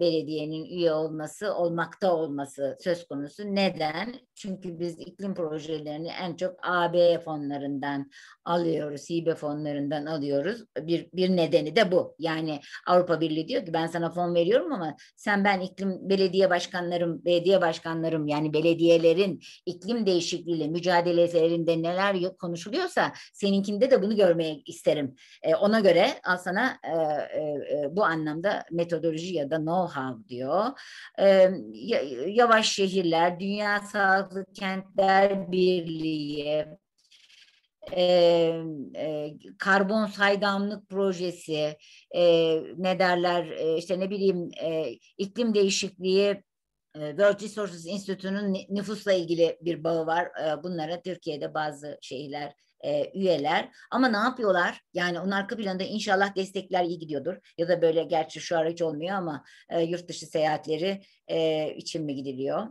belediyenin üye olması, olmakta olması olması söz konusu. Neden? Çünkü biz iklim projelerini en çok AB fonlarından alıyoruz, hibe fonlarından alıyoruz. Bir, bir nedeni de bu. Yani Avrupa Birliği diyor ki ben sana fon veriyorum ama sen ben iklim belediye başkanlarım, belediye başkanlarım yani belediyelerin iklim değişikliğiyle mücadelelerinde neler konuşuluyorsa seninkinde de bunu görmeye isterim. E, ona göre al sana e, e, e bu anlamda metodoloji ya da know-how diyor. E, yavaş şehirler, dünya sağlık bazı Kentler Birliği, e, e, karbon saydamlık projesi, e, ne derler e, işte ne bileyim e, iklim değişikliği e, World Resources Institute'un nüfusla ilgili bir bağı var. E, bunlara Türkiye'de bazı şeyler e, üyeler. Ama ne yapıyorlar? Yani onun arka planında inşallah destekler iyi gidiyordur. Ya da böyle gerçi şu ara hiç olmuyor ama yurt dışı seyahatleri için mi gidiliyor?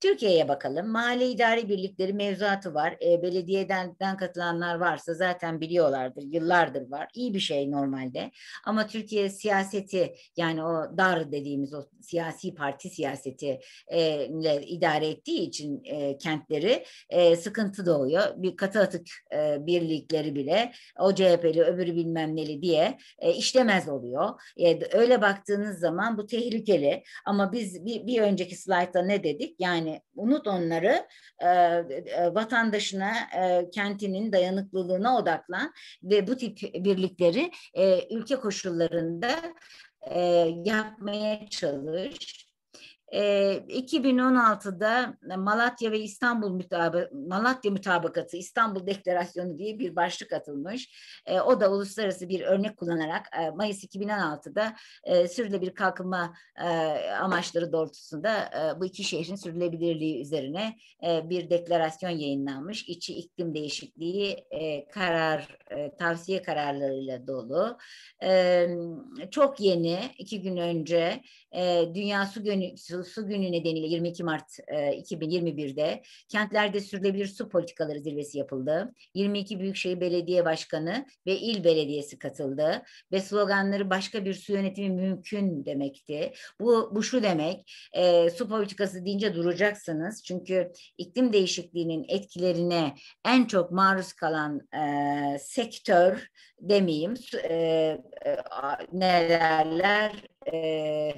Türkiye'ye bakalım. Mahalle idari birlikleri mevzuatı var. E, belediyeden katılanlar varsa zaten biliyorlardır. Yıllardır var. İyi bir şey normalde. Ama Türkiye siyaseti yani o dar dediğimiz o siyasi parti siyaseti e, ile idare ettiği için e, kentleri e, sıkıntı doğuyor. Bir katı atık e, birlikleri bile o CHP'li öbürü bilmem neli diye e, işlemez oluyor. E, öyle baktığınız zaman bu tehlikeli ama biz bir, bir önceki slaytta ne dedik? Yani yani unut onları e, e, vatandaşına, e, kentinin dayanıklılığına odaklan ve bu tip birlikleri e, ülke koşullarında e, yapmaya çalış. 2016'da Malatya ve İstanbul mütabı, Malatya Mütabakatı İstanbul Deklarasyonu diye bir başlık atılmış. o da uluslararası bir örnek kullanarak Mayıs 2016'da e, sürdürülebilir kalkınma amaçları doğrultusunda bu iki şehrin sürdürülebilirliği üzerine bir deklarasyon yayınlanmış. İçi iklim değişikliği karar tavsiye kararlarıyla dolu. çok yeni iki gün önce Dünya Su Gönüllüsü Su Günü nedeniyle 22 Mart e, 2021'de kentlerde sürdürülebilir su politikaları zirvesi yapıldı. 22 Büyükşehir Belediye Başkanı ve il belediyesi katıldı ve sloganları başka bir su yönetimi mümkün demekti. Bu, bu şu demek e, su politikası deyince duracaksınız çünkü iklim değişikliğinin etkilerine en çok maruz kalan e, sektör demeyeyim e, e, ne e,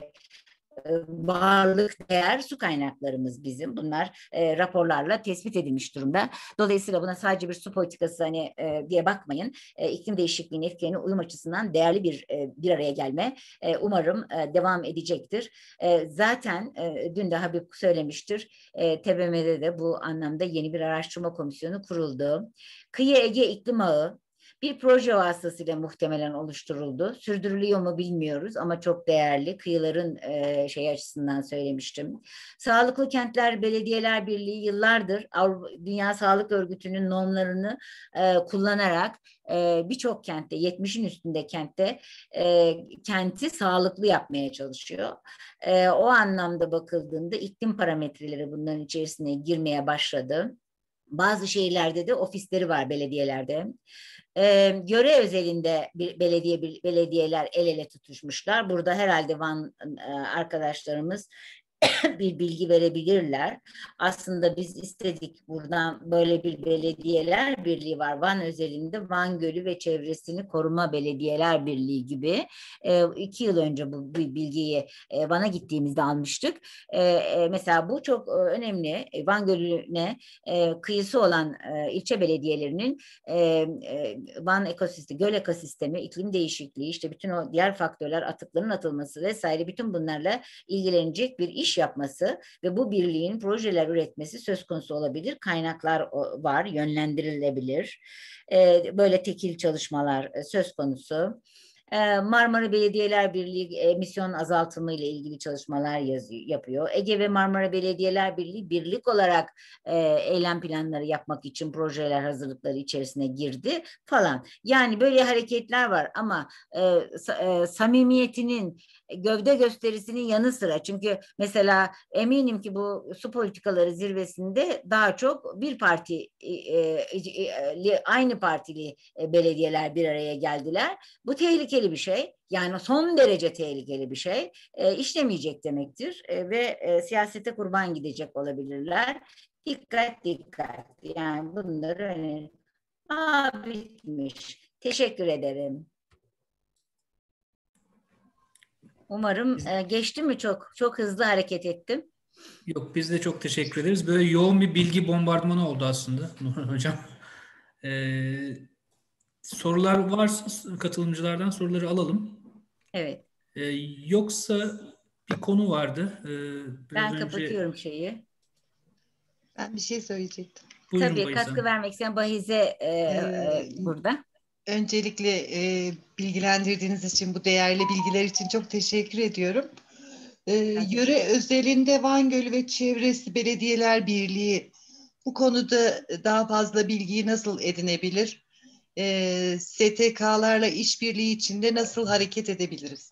e, varlık değer su kaynaklarımız bizim. Bunlar e, raporlarla tespit edilmiş durumda. Dolayısıyla buna sadece bir su politikası hani e, diye bakmayın. E, iklim değişikliğinin etkilerine uyum açısından değerli bir e, bir araya gelme e, umarım e, devam edecektir. E, zaten e, dün daha Habib söylemiştir. E, TBMM'de de bu anlamda yeni bir araştırma komisyonu kuruldu. Kıyı Ege İklim Ağı bir proje vasıtasıyla muhtemelen oluşturuldu. Sürdürülüyor mu bilmiyoruz ama çok değerli. Kıyıların e, şey açısından söylemiştim. Sağlıklı Kentler Belediyeler Birliği yıllardır Avrupa, Dünya Sağlık Örgütü'nün normlarını e, kullanarak e, birçok kentte, 70'in üstünde kentte e, kenti sağlıklı yapmaya çalışıyor. E, o anlamda bakıldığında iklim parametreleri bunların içerisine girmeye başladı bazı şehirlerde de ofisleri var belediyelerde. Ee, yöre özelinde bir belediye bir belediyeler el ele tutuşmuşlar. Burada herhalde Van e, arkadaşlarımız bir bilgi verebilirler. Aslında biz istedik buradan böyle bir belediyeler birliği var. Van özelinde Van Gölü ve çevresini koruma belediyeler birliği gibi. E, iki yıl önce bu bilgiyi e, Van'a gittiğimizde almıştık. E, e, mesela bu çok e, önemli. E, Van Gölü'ne e, kıyısı olan e, ilçe belediyelerinin e, e, Van ekosistemi, göl ekosistemi, iklim değişikliği, işte bütün o diğer faktörler atıkların atılması vesaire bütün bunlarla ilgilenecek bir iş iş yapması ve bu birliğin projeler üretmesi söz konusu olabilir. Kaynaklar var, yönlendirilebilir. Böyle tekil çalışmalar e, söz konusu. Ee, Marmara Belediyeler Birliği emisyon azaltımı ile ilgili çalışmalar yazıyor, yapıyor. Ege ve Marmara Belediyeler Birliği birlik olarak e, eylem planları yapmak için projeler hazırlıkları içerisine girdi falan. Yani böyle hareketler var ama e, e, samimiyetinin gövde gösterisinin yanı sıra çünkü mesela eminim ki bu su politikaları zirvesinde daha çok bir parti aynı partili belediyeler bir araya geldiler. Bu tehlike tehlikeli bir şey. Yani son derece tehlikeli bir şey. E, işlemeyecek demektir e, ve e, siyasete kurban gidecek olabilirler. Dikkat dikkat. Yani bunları önerim. Hani, Aa bitmiş. Teşekkür ederim. Umarım e, geçti mi çok? Çok hızlı hareket ettim.
Yok biz de çok teşekkür ederiz. Böyle yoğun bir bilgi bombardımanı oldu aslında Nurhan Hocam. Ee, Sorular varsa katılımcılardan soruları alalım. Evet. Ee, yoksa bir konu vardı. Ee, ben önce... kapatıyorum
şeyi. Ben bir şey söyleyecektim. Buyurun Tabii Bahize. katkı vermek isteyen Bahize e, ee,
burada. Öncelikle e, bilgilendirdiğiniz için bu değerli bilgiler için çok teşekkür ediyorum. E, yöre özelinde Van Gölü ve Çevresi Belediyeler Birliği bu konuda daha fazla bilgiyi nasıl edinebilir? STK'larla işbirliği içinde nasıl hareket edebiliriz?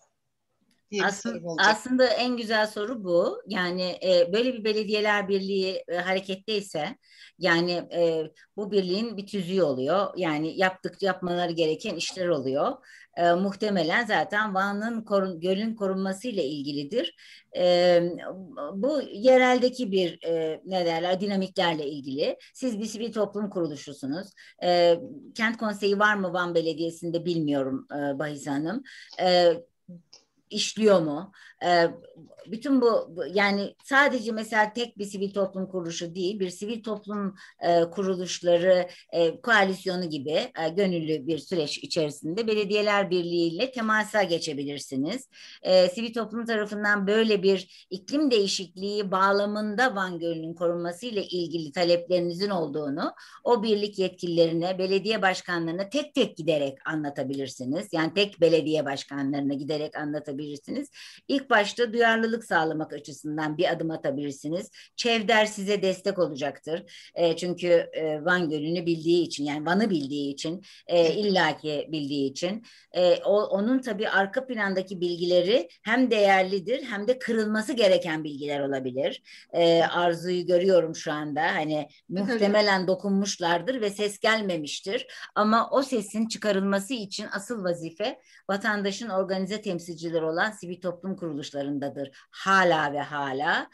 diye Aslında, olacak. aslında en güzel soru bu. Yani e, böyle bir belediyeler birliği e, hareketteyse yani e, bu birliğin bir tüzüğü oluyor. Yani yaptık yapmaları gereken işler oluyor. E, muhtemelen zaten Van'ın korun, gölün korunması ile ilgilidir. E, bu yereldeki bir e, ne derler dinamiklerle ilgili. Siz bir sivil toplum kuruluşusunuz. E, kent konseyi var mı Van Belediyesi'nde bilmiyorum e, Bahis Hanım. E, işliyor mu? E, bütün bu yani sadece mesela tek bir sivil toplum kuruluşu değil bir sivil toplum e, kuruluşları e, koalisyonu gibi gönüllü bir süreç içerisinde belediyeler birliğiyle temasa geçebilirsiniz. sivil toplum tarafından böyle bir iklim değişikliği bağlamında Van Gölü'nün korunması ile ilgili taleplerinizin olduğunu o birlik yetkililerine, belediye başkanlarına tek tek giderek anlatabilirsiniz. Yani tek belediye başkanlarına giderek anlatabilirsiniz. İlk başta duyarlılık sağlamak açısından bir adım atabilirsiniz. Çevder size destek olacaktır. E, çünkü e, Van Gölü'nü bildiği için yani Van'ı bildiği için e, illaki bildiği için e, o, onun tabii arka plandaki bilgileri hem değerlidir hem de kırılması gereken bilgiler olabilir. E, arzuyu görüyorum şu anda hani muhtemelen dokunmuşlardır ve ses gelmemiştir. Ama o sesin çıkarılması için asıl vazife vatandaşın organize temsilcileri olan sivil toplum kuruluşları kuruluşlarındadır hala ve hala.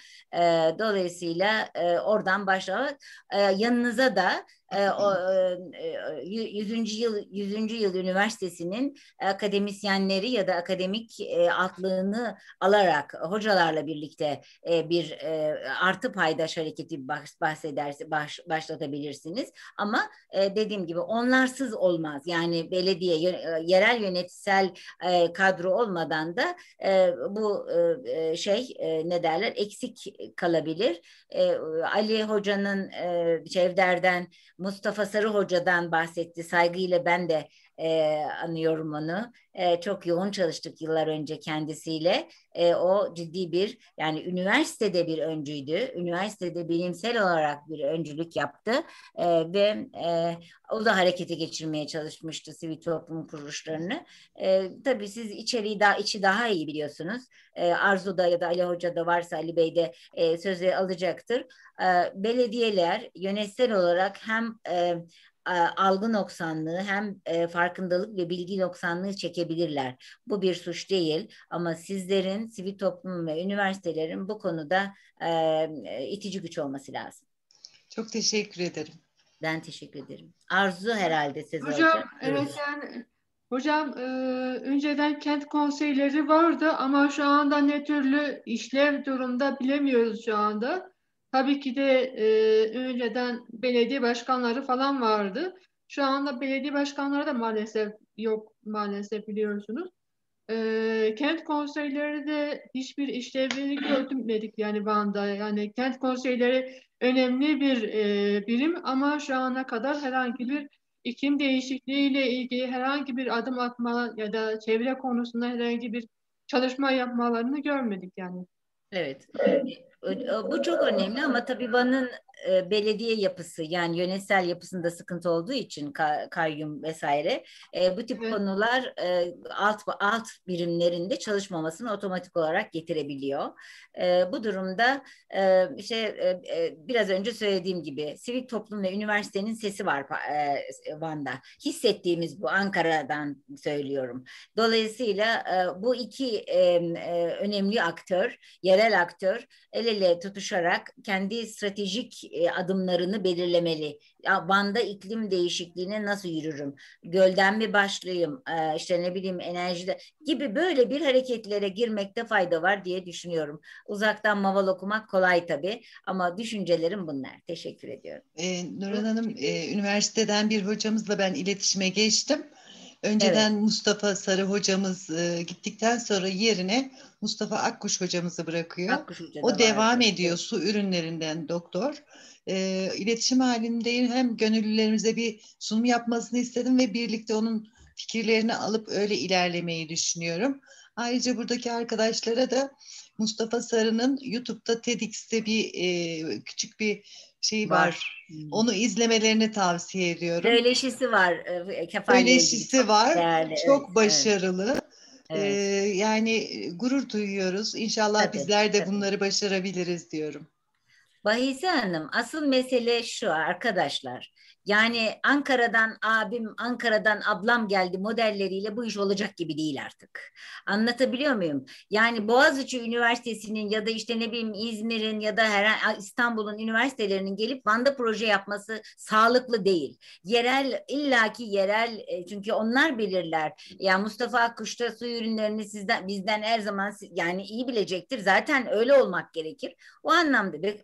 dolayısıyla oradan başlamak yanınıza da ee, e, 100. E, yıl 100. yıl üniversitesinin akademisyenleri ya da akademik e, atlığını alarak hocalarla birlikte e, bir artı paydaş hareketi bahsederse baş, başlatabilirsiniz ama dediğim gibi onlarsız olmaz. Yani belediye yerel yönetsel kadro olmadan da bu şey ne derler eksik kalabilir. Ali Hoca'nın e, Çevder'den Mustafa Sarı Hoca'dan bahsetti. Saygıyla ben de e, anıyorum onu. E, çok yoğun çalıştık yıllar önce kendisiyle. E, o ciddi bir yani üniversitede bir öncüydü. Üniversitede bilimsel olarak bir öncülük yaptı e, ve e, o da harekete geçirmeye çalışmıştı sivil toplum kuruluşlarını. E, tabii siz içeriği daha içi daha iyi biliyorsunuz. E, Arzu'da ya da Ali Hoca'da varsa Ali Bey'de e, sözü alacaktır. E, belediyeler yönetsel olarak hem e, e, algı noksanlığı hem e, farkındalık ve bilgi noksanlığı çekebilirler. Bu bir suç değil ama sizlerin, sivil toplum ve üniversitelerin bu konuda e, itici güç olması lazım. Çok teşekkür ederim. Ben teşekkür ederim. Arzu herhalde size. Hocam olacak. evet
yani Hocam e, önceden kent konseyleri vardı ama şu anda ne türlü işlev durumda bilemiyoruz şu anda. Tabii ki de e, önceden belediye başkanları falan vardı. Şu anda belediye başkanları da maalesef yok maalesef biliyorsunuz. E, kent konseyleri de hiçbir işlevini görmedik yani Van'da. Yani kent konseyleri önemli bir e, birim ama şu ana kadar herhangi bir iklim değişikliğiyle ilgili herhangi bir adım atma ya da çevre konusunda herhangi bir çalışma yapmalarını görmedik yani.
Evet. E, bu çok önemli ama tabii Van'ın e, belediye yapısı yani yönetsel yapısında sıkıntı olduğu için kayyum vesaire e, bu tip evet. konular alt alt birimlerinde çalışmamasını otomatik olarak getirebiliyor. bu durumda işte biraz önce söylediğim gibi sivil toplum ve üniversitenin sesi var Van'da. Hissettiğimiz bu Ankara'dan söylüyorum. Dolayısıyla bu iki önemli aktör, yerel aktör ele çevreyle tutuşarak kendi stratejik e, adımlarını belirlemeli. Van'da iklim değişikliğine nasıl yürürüm? Gölden mi başlayayım? E, işte ne bileyim enerjide gibi böyle bir hareketlere girmekte fayda var diye düşünüyorum. Uzaktan maval okumak kolay tabii ama düşüncelerim bunlar. Teşekkür ediyorum.
Ee, Nurhan Hanım, e, üniversiteden bir hocamızla ben iletişime geçtim. Önceden evet. Mustafa Sarı hocamız e, gittikten sonra yerine Mustafa Akkuş hocamızı bırakıyor. Akkuş o devam vardı. ediyor su ürünlerinden doktor. E, iletişim halindeyim hem gönüllülerimize bir sunum yapmasını istedim ve birlikte onun fikirlerini alıp öyle ilerlemeyi düşünüyorum. Ayrıca buradaki arkadaşlara da Mustafa Sarı'nın YouTube'da TEDx'te bir e, küçük bir şeyi var. var. Hmm. Onu izlemelerini tavsiye ediyorum.
Söyleşisi var. E, e, Söyleşisi var. Değerli. Çok
evet, başarılı. Evet. Ee, yani e,
gurur duyuyoruz. İnşallah tabii, bizler de tabii. bunları başarabiliriz diyorum. Bahise Hanım, asıl mesele şu arkadaşlar. Yani Ankara'dan abim, Ankara'dan ablam geldi modelleriyle bu iş olacak gibi değil artık. Anlatabiliyor muyum? Yani Boğaziçi Üniversitesi'nin ya da işte ne bileyim İzmir'in ya da her İstanbul'un üniversitelerinin gelip Van'da proje yapması sağlıklı değil. Yerel illaki yerel e, çünkü onlar bilirler. Ya Mustafa Akkuş'ta su ürünlerini sizden bizden her zaman yani iyi bilecektir. Zaten öyle olmak gerekir. O anlamda bir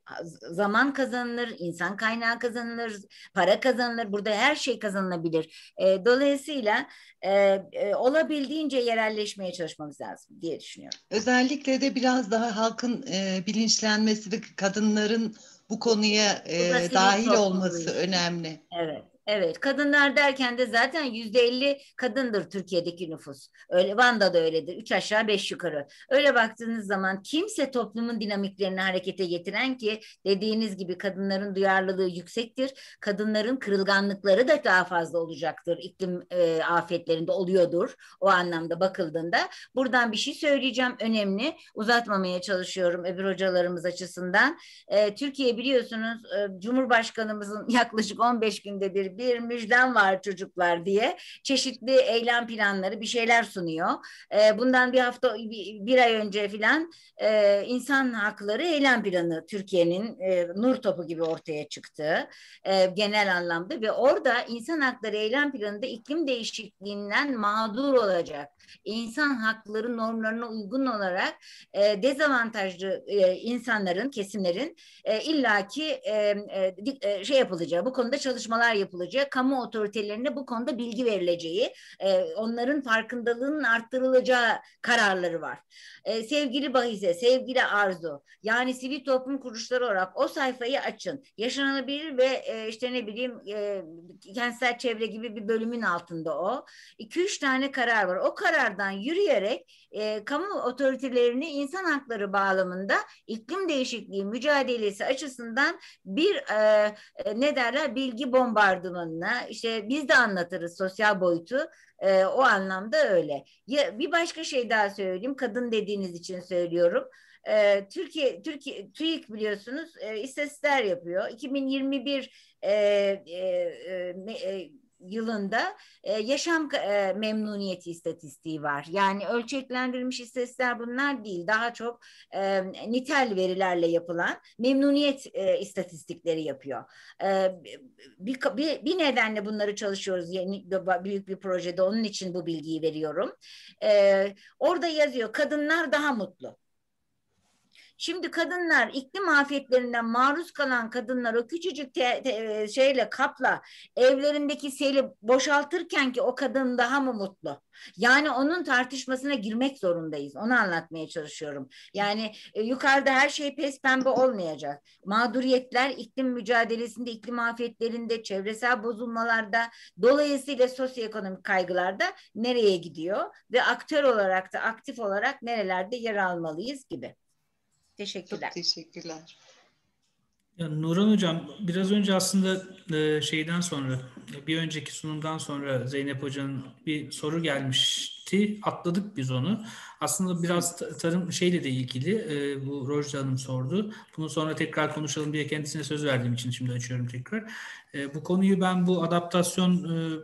zaman kazanılır, insan kaynağı kazanılır, para kazanılır kazanılır, burada her şey kazanılabilir. E, dolayısıyla e, e, olabildiğince yerelleşmeye çalışmamız lazım diye düşünüyorum.
Özellikle de biraz daha halkın e, bilinçlenmesi ve kadınların
bu konuya e, dahil olması önemli. Evet. Evet kadınlar derken de zaten yüzde elli kadındır Türkiye'deki nüfus. Öyle Van'da da öyledir. Üç aşağı beş yukarı. Öyle baktığınız zaman kimse toplumun dinamiklerini harekete getiren ki dediğiniz gibi kadınların duyarlılığı yüksektir. Kadınların kırılganlıkları da daha fazla olacaktır. İklim e, afetlerinde oluyordur o anlamda bakıldığında. Buradan bir şey söyleyeceğim önemli. Uzatmamaya çalışıyorum öbür hocalarımız açısından. E, Türkiye biliyorsunuz e, Cumhurbaşkanımızın yaklaşık 15 günde bir bir müjdem var çocuklar diye çeşitli eylem planları bir şeyler sunuyor. E, bundan bir hafta bir, bir ay önce filan e, insan hakları eylem planı Türkiye'nin e, nur topu gibi ortaya çıktı e, genel anlamda ve orada insan hakları eylem planında iklim değişikliğinden mağdur olacak insan hakları normlarına uygun olarak e, dezavantajlı e, insanların, kesimlerin e, illaki e, e, e, şey yapılacağı, bu konuda çalışmalar yapılacağı, kamu otoritelerine bu konuda bilgi verileceği, e, onların farkındalığının arttırılacağı kararları var. E, sevgili Bahize, sevgili Arzu, yani sivil toplum kuruluşları olarak o sayfayı açın. Yaşanabilir ve e, işte ne bileyim e, kentsel çevre gibi bir bölümün altında o. 2-3 tane karar var. O karar karardan yürüyerek e, kamu otoritelerini insan hakları bağlamında iklim değişikliği mücadelesi açısından bir e, e, ne derler bilgi bombardımanına işte biz de anlatırız sosyal boyutu e, o anlamda öyle. Ya, bir başka şey daha söyleyeyim kadın dediğiniz için söylüyorum. E, Türkiye Türkiye TÜİK biliyorsunuz e, istatistikler yapıyor. 2021 e, e, e, e yılında e, yaşam e, memnuniyeti istatistiği var. Yani ölçeklendirilmiş istatistikler bunlar değil. Daha çok e, nitel verilerle yapılan memnuniyet e, istatistikleri yapıyor. E, bir, bir, bir nedenle bunları çalışıyoruz yeni büyük bir projede. Onun için bu bilgiyi veriyorum. E, orada yazıyor kadınlar daha mutlu. Şimdi kadınlar iklim afetlerinden maruz kalan kadınlar o küçücük te, te, e, şeyle kapla evlerindeki seli boşaltırken ki o kadın daha mı mutlu? Yani onun tartışmasına girmek zorundayız. Onu anlatmaya çalışıyorum. Yani e, yukarıda her şey pes pembe olmayacak. Mağduriyetler iklim mücadelesinde, iklim afetlerinde, çevresel bozulmalarda, dolayısıyla sosyoekonomik kaygılarda nereye gidiyor ve aktör olarak da aktif olarak nerelerde yer almalıyız gibi. Teşekkürler. Çok teşekkürler.
Ya Nurhan Hocam biraz önce aslında e, şeyden sonra bir önceki sunumdan sonra Zeynep Hoca'nın bir soru gelmişti. Atladık biz onu. Aslında biraz tarım şeyle de ilgili e, bu Rojda Hanım sordu. Bunu sonra tekrar konuşalım diye kendisine söz verdiğim için şimdi açıyorum tekrar. E, bu konuyu ben bu adaptasyon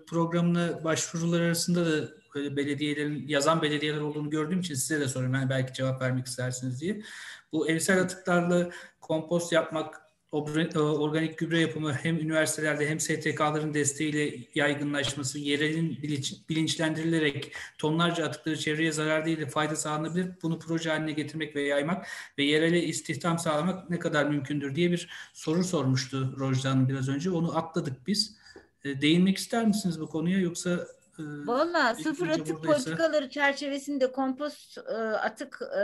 programına başvurular arasında da böyle belediyelerin yazan belediyeler olduğunu gördüğüm için size de soruyorum. Yani belki cevap vermek istersiniz diye. Bu evsel atıklarla kompost yapmak, e, organik gübre yapımı hem üniversitelerde hem STK'ların desteğiyle yaygınlaşması, yerelin bilinçlendirilerek tonlarca atıkları çevreye zarar değil de fayda sağlanabilir. Bunu proje haline getirmek ve yaymak ve yerele istihdam sağlamak ne kadar mümkündür diye bir soru sormuştu Rojda Hanım biraz önce. Onu atladık biz. E, değinmek ister misiniz bu konuya yoksa ee, Valla sıfır atık buradaysa... politikaları
çerçevesinde kompost e, atık e,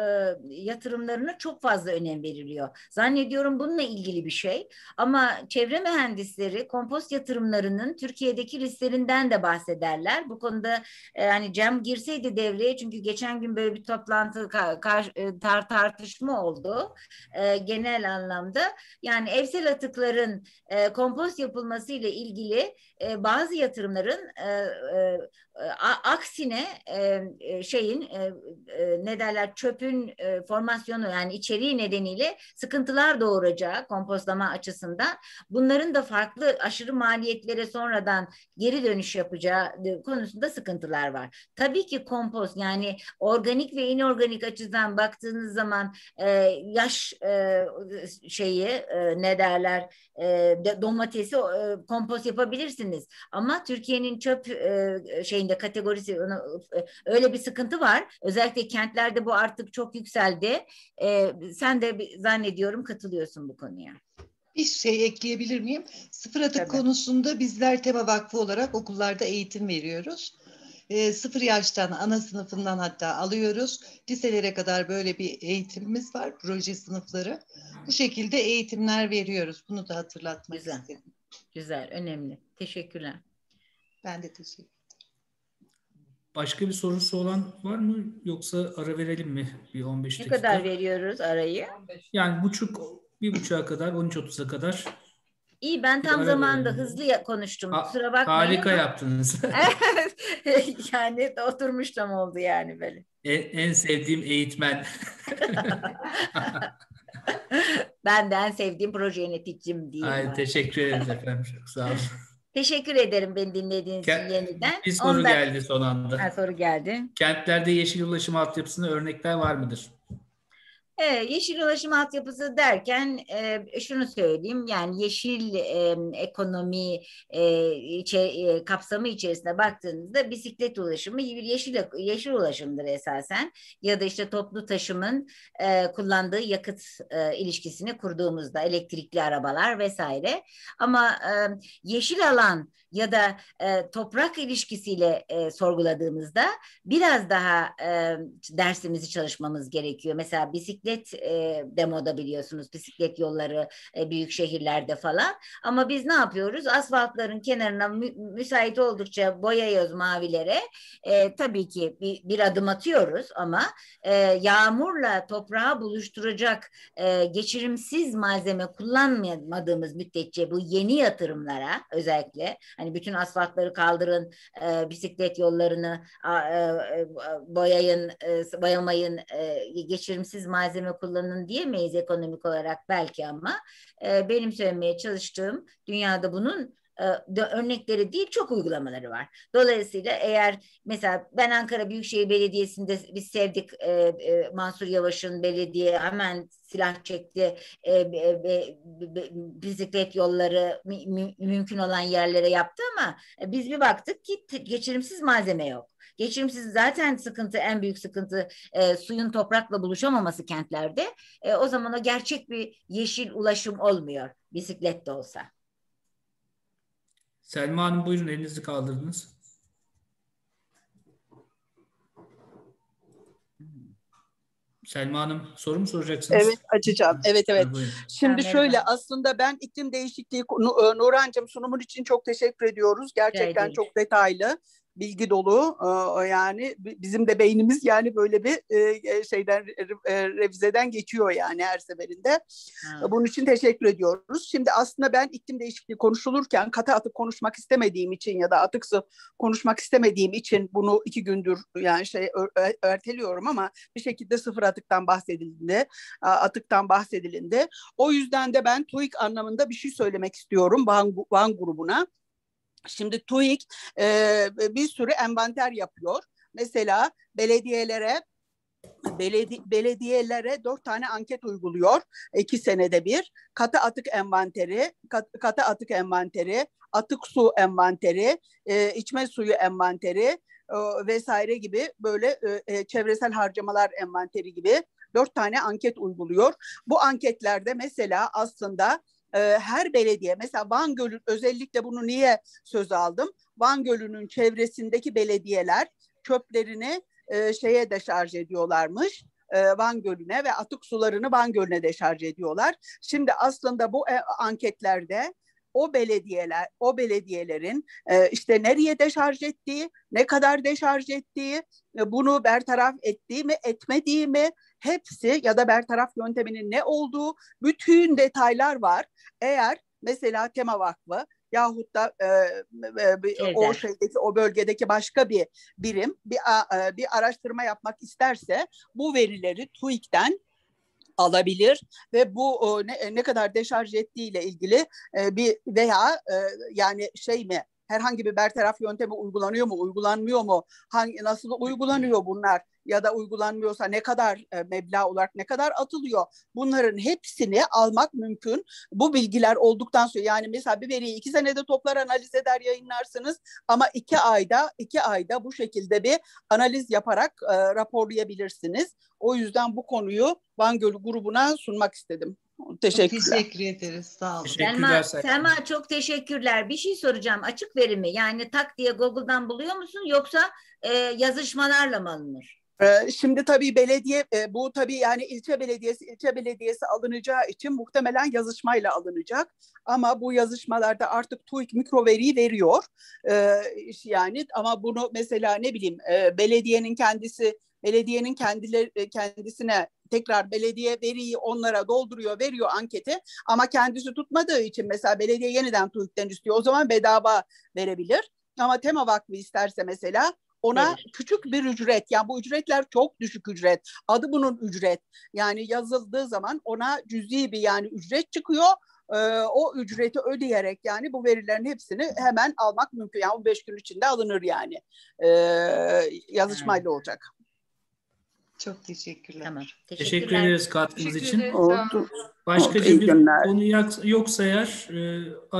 yatırımlarına çok fazla önem veriliyor. Zannediyorum bununla ilgili bir şey. Ama çevre mühendisleri kompost yatırımlarının Türkiye'deki risklerinden de bahsederler. Bu konuda e, hani Cem girseydi devreye çünkü geçen gün böyle bir toplantı kar, e, tar, tartışma oldu. E, genel anlamda yani evsel atıkların e, kompost yapılması ile ilgili e, bazı yatırımların e, e, e, aksine e, e şeyin e, e, ne derler çöpün e, formasyonu yani içeriği nedeniyle sıkıntılar doğuracağı kompostlama açısından bunların da farklı aşırı maliyetlere sonradan geri dönüş yapacağı konusunda sıkıntılar var. Tabii ki kompost yani organik ve inorganik açıdan baktığınız zaman e, yaş e, şeyi e, ne derler e, domatesi e, kompost yapabilirsiniz ama Türkiye'nin çöp e, e, şeyinde kategorisi e, öyle bir sıkıntı var. Özellikle kentlerde bu artık çok yükseldi. E, sen de zannediyorum katılıyorsun bu konuya.
Bir şey ekleyebilir miyim? Sıfır atık Tabii. konusunda bizler Tema Vakfı olarak okullarda eğitim veriyoruz. E, sıfır yaştan, ana sınıfından hatta alıyoruz. Liselere kadar böyle bir eğitimimiz var, proje sınıfları. Bu şekilde eğitimler veriyoruz.
Bunu da hatırlatmak Güzel. istedim. Güzel, önemli. Teşekkürler. Ben de teşekkür
Başka bir sorusu olan var mı yoksa ara verelim mi bir 15 dakika? Ne kadar
veriyoruz arayı?
Yani buçuk bir buçuğa kadar 13.30'a kadar.
İyi ben tam zamanda verelim. hızlı konuştum. Kusura bakmayın. Harika
yaptınız.
yani oturmuş tam oldu yani böyle.
En, en sevdiğim eğitmen.
ben de en sevdiğim proje yöneticim diyeyim. Ay,
teşekkür ederim efendim. Çok sağ olun.
Teşekkür ederim beni dinlediğiniz için yeniden. Bir soru Ondan... geldi
son anda. Ha,
soru geldi. Kentlerde
yeşil ulaşım altyapısında örnekler var mıdır?
E, yeşil ulaşım altyapısı derken e, şunu söyleyeyim yani yeşil e, ekonomi e, içe, e, kapsamı içerisinde baktığınızda bisiklet ulaşımı bir yeşil yeşil ulaşımdır esasen ya da işte toplu taşımın e, kullandığı yakıt e, ilişkisini kurduğumuzda elektrikli arabalar vesaire ama e, yeşil alan ya da e, toprak ilişkisiyle e, sorguladığımızda biraz daha e, dersimizi çalışmamız gerekiyor mesela bisiklet bisiklet e, de moda biliyorsunuz. Bisiklet yolları e, büyük şehirlerde falan. Ama biz ne yapıyoruz? Asfaltların kenarına mü, müsait oldukça boyayıyoruz mavilere. E, tabii ki bir, bir adım atıyoruz ama e, yağmurla toprağı buluşturacak e, geçirimsiz malzeme kullanmadığımız müddetçe bu yeni yatırımlara özellikle hani bütün asfaltları kaldırın, e, bisiklet yollarını e, e, boyayın, e, boyamayın, e, geçirimsiz malzeme malzeme kullanın diyemeyiz ekonomik olarak belki ama e, benim söylemeye çalıştığım dünyada bunun e, örnekleri değil çok uygulamaları var. Dolayısıyla eğer mesela ben Ankara Büyükşehir Belediyesi'nde biz sevdik e, e, Mansur Yavaş'ın belediye hemen silah çekti. E, e, e, bisiklet yolları mü, mümkün olan yerlere yaptı ama biz bir baktık ki geçirimsiz malzeme yok. Geçirimsiz zaten sıkıntı en büyük sıkıntı e, suyun toprakla buluşamaması kentlerde. E, o zaman o gerçek bir yeşil ulaşım olmuyor bisiklet de olsa.
Selma Hanım buyurun elinizi kaldırdınız. Selma Hanım soru mu soracaksınız? Evet
açacağım. Evet evet. Şimdi şöyle aslında ben iklim değişikliği e, Nurhan'cığım sunumun için çok teşekkür ediyoruz. Gerçekten çok detaylı bilgi dolu e, yani bizim de beynimiz yani böyle bir e, e şeyden e, revizeden geçiyor yani her seferinde. Hmm. Bunun için teşekkür ediyoruz. Şimdi aslında ben iklim değişikliği konuşulurken katı atık konuşmak istemediğim için ya da atık konuşmak istemediğim için bunu iki gündür yani şey örteliyorum ama bir şekilde sıfır atıktan bahsedildiğinde Atıktan bahsedilindi. O yüzden de ben TÜİK anlamında bir şey söylemek istiyorum Van, Van grubuna. Şimdi TÜİK e, bir sürü envanter yapıyor. Mesela belediyelere beledi belediyelere dört tane anket uyguluyor iki senede bir. Katı atık envanteri, kat, katı atık envanteri, atık su envanteri, e, içme suyu envanteri e, vesaire gibi böyle e, e çevresel harcamalar envanteri gibi dört tane anket uyguluyor. Bu anketlerde mesela aslında e, her belediye mesela Van Gölü özellikle bunu niye söz aldım? Van Gölü'nün çevresindeki belediyeler çöplerini e, şeye deşarj ediyorlarmış. Van Gölü'ne ve atık sularını Van Gölü'ne deşarj ediyorlar. Şimdi aslında bu e, anketlerde o belediyeler, o belediyelerin e, işte nereye deşarj ettiği, ne kadar deşarj ettiği, e, bunu bertaraf ettiği mi, etmediği mi, hepsi ya da bertaraf yönteminin ne olduğu, bütün detaylar var. Eğer mesela Tema Vakfı yahut da e, e, o şeydeki o bölgedeki başka bir birim bir a, e, bir araştırma yapmak isterse bu verileri TÜİK'ten alabilir ve bu ne, e, ne kadar deşarj ettiği ile ilgili e, bir veya e, yani şey mi herhangi bir bertaraf yöntemi uygulanıyor mu, uygulanmıyor mu, hangi, nasıl uygulanıyor bunlar ya da uygulanmıyorsa ne kadar e, meblağ olarak ne kadar atılıyor? Bunların hepsini almak mümkün. Bu bilgiler olduktan sonra yani mesela bir veriyi iki senede toplar analiz eder yayınlarsınız ama iki ayda iki ayda bu şekilde bir analiz yaparak e, raporlayabilirsiniz. O yüzden bu konuyu Van Gölü grubuna sunmak istedim. Teşekkürler. Teşekkür ederiz. Sağ olun. Selma, Selma
çok teşekkürler. Bir şey soracağım. Açık verimi yani tak diye Google'dan buluyor musun yoksa e, yazışmalarla mı alınır?
Ee, şimdi tabii belediye e, bu tabii yani ilçe belediyesi ilçe belediyesi alınacağı için muhtemelen yazışmayla alınacak. Ama bu yazışmalarda artık TÜİK mikro veriyi veriyor. Ee, yani ama bunu mesela ne bileyim e, belediyenin kendisi belediyenin kendileri e, kendisine tekrar belediye veriyi onlara dolduruyor, veriyor anketi ama kendisi tutmadığı için mesela belediye yeniden TÜİK'ten istiyor. O zaman bedava verebilir. Ama Tema Vakfı isterse mesela ona evet. küçük bir ücret yani bu ücretler çok düşük ücret. Adı bunun ücret. Yani yazıldığı zaman ona cüzi bir yani ücret çıkıyor ee, o ücreti ödeyerek yani bu verilerin hepsini hemen almak mümkün. Yani 15 gün içinde alınır yani ee, yazışmayla hmm. olacak. Çok teşekkürler. Tamam. Teşekkürler. Teşekkür ederiz
katkınız için. Oldu. Başka Oldu. bir konu yoksa eğer e, ara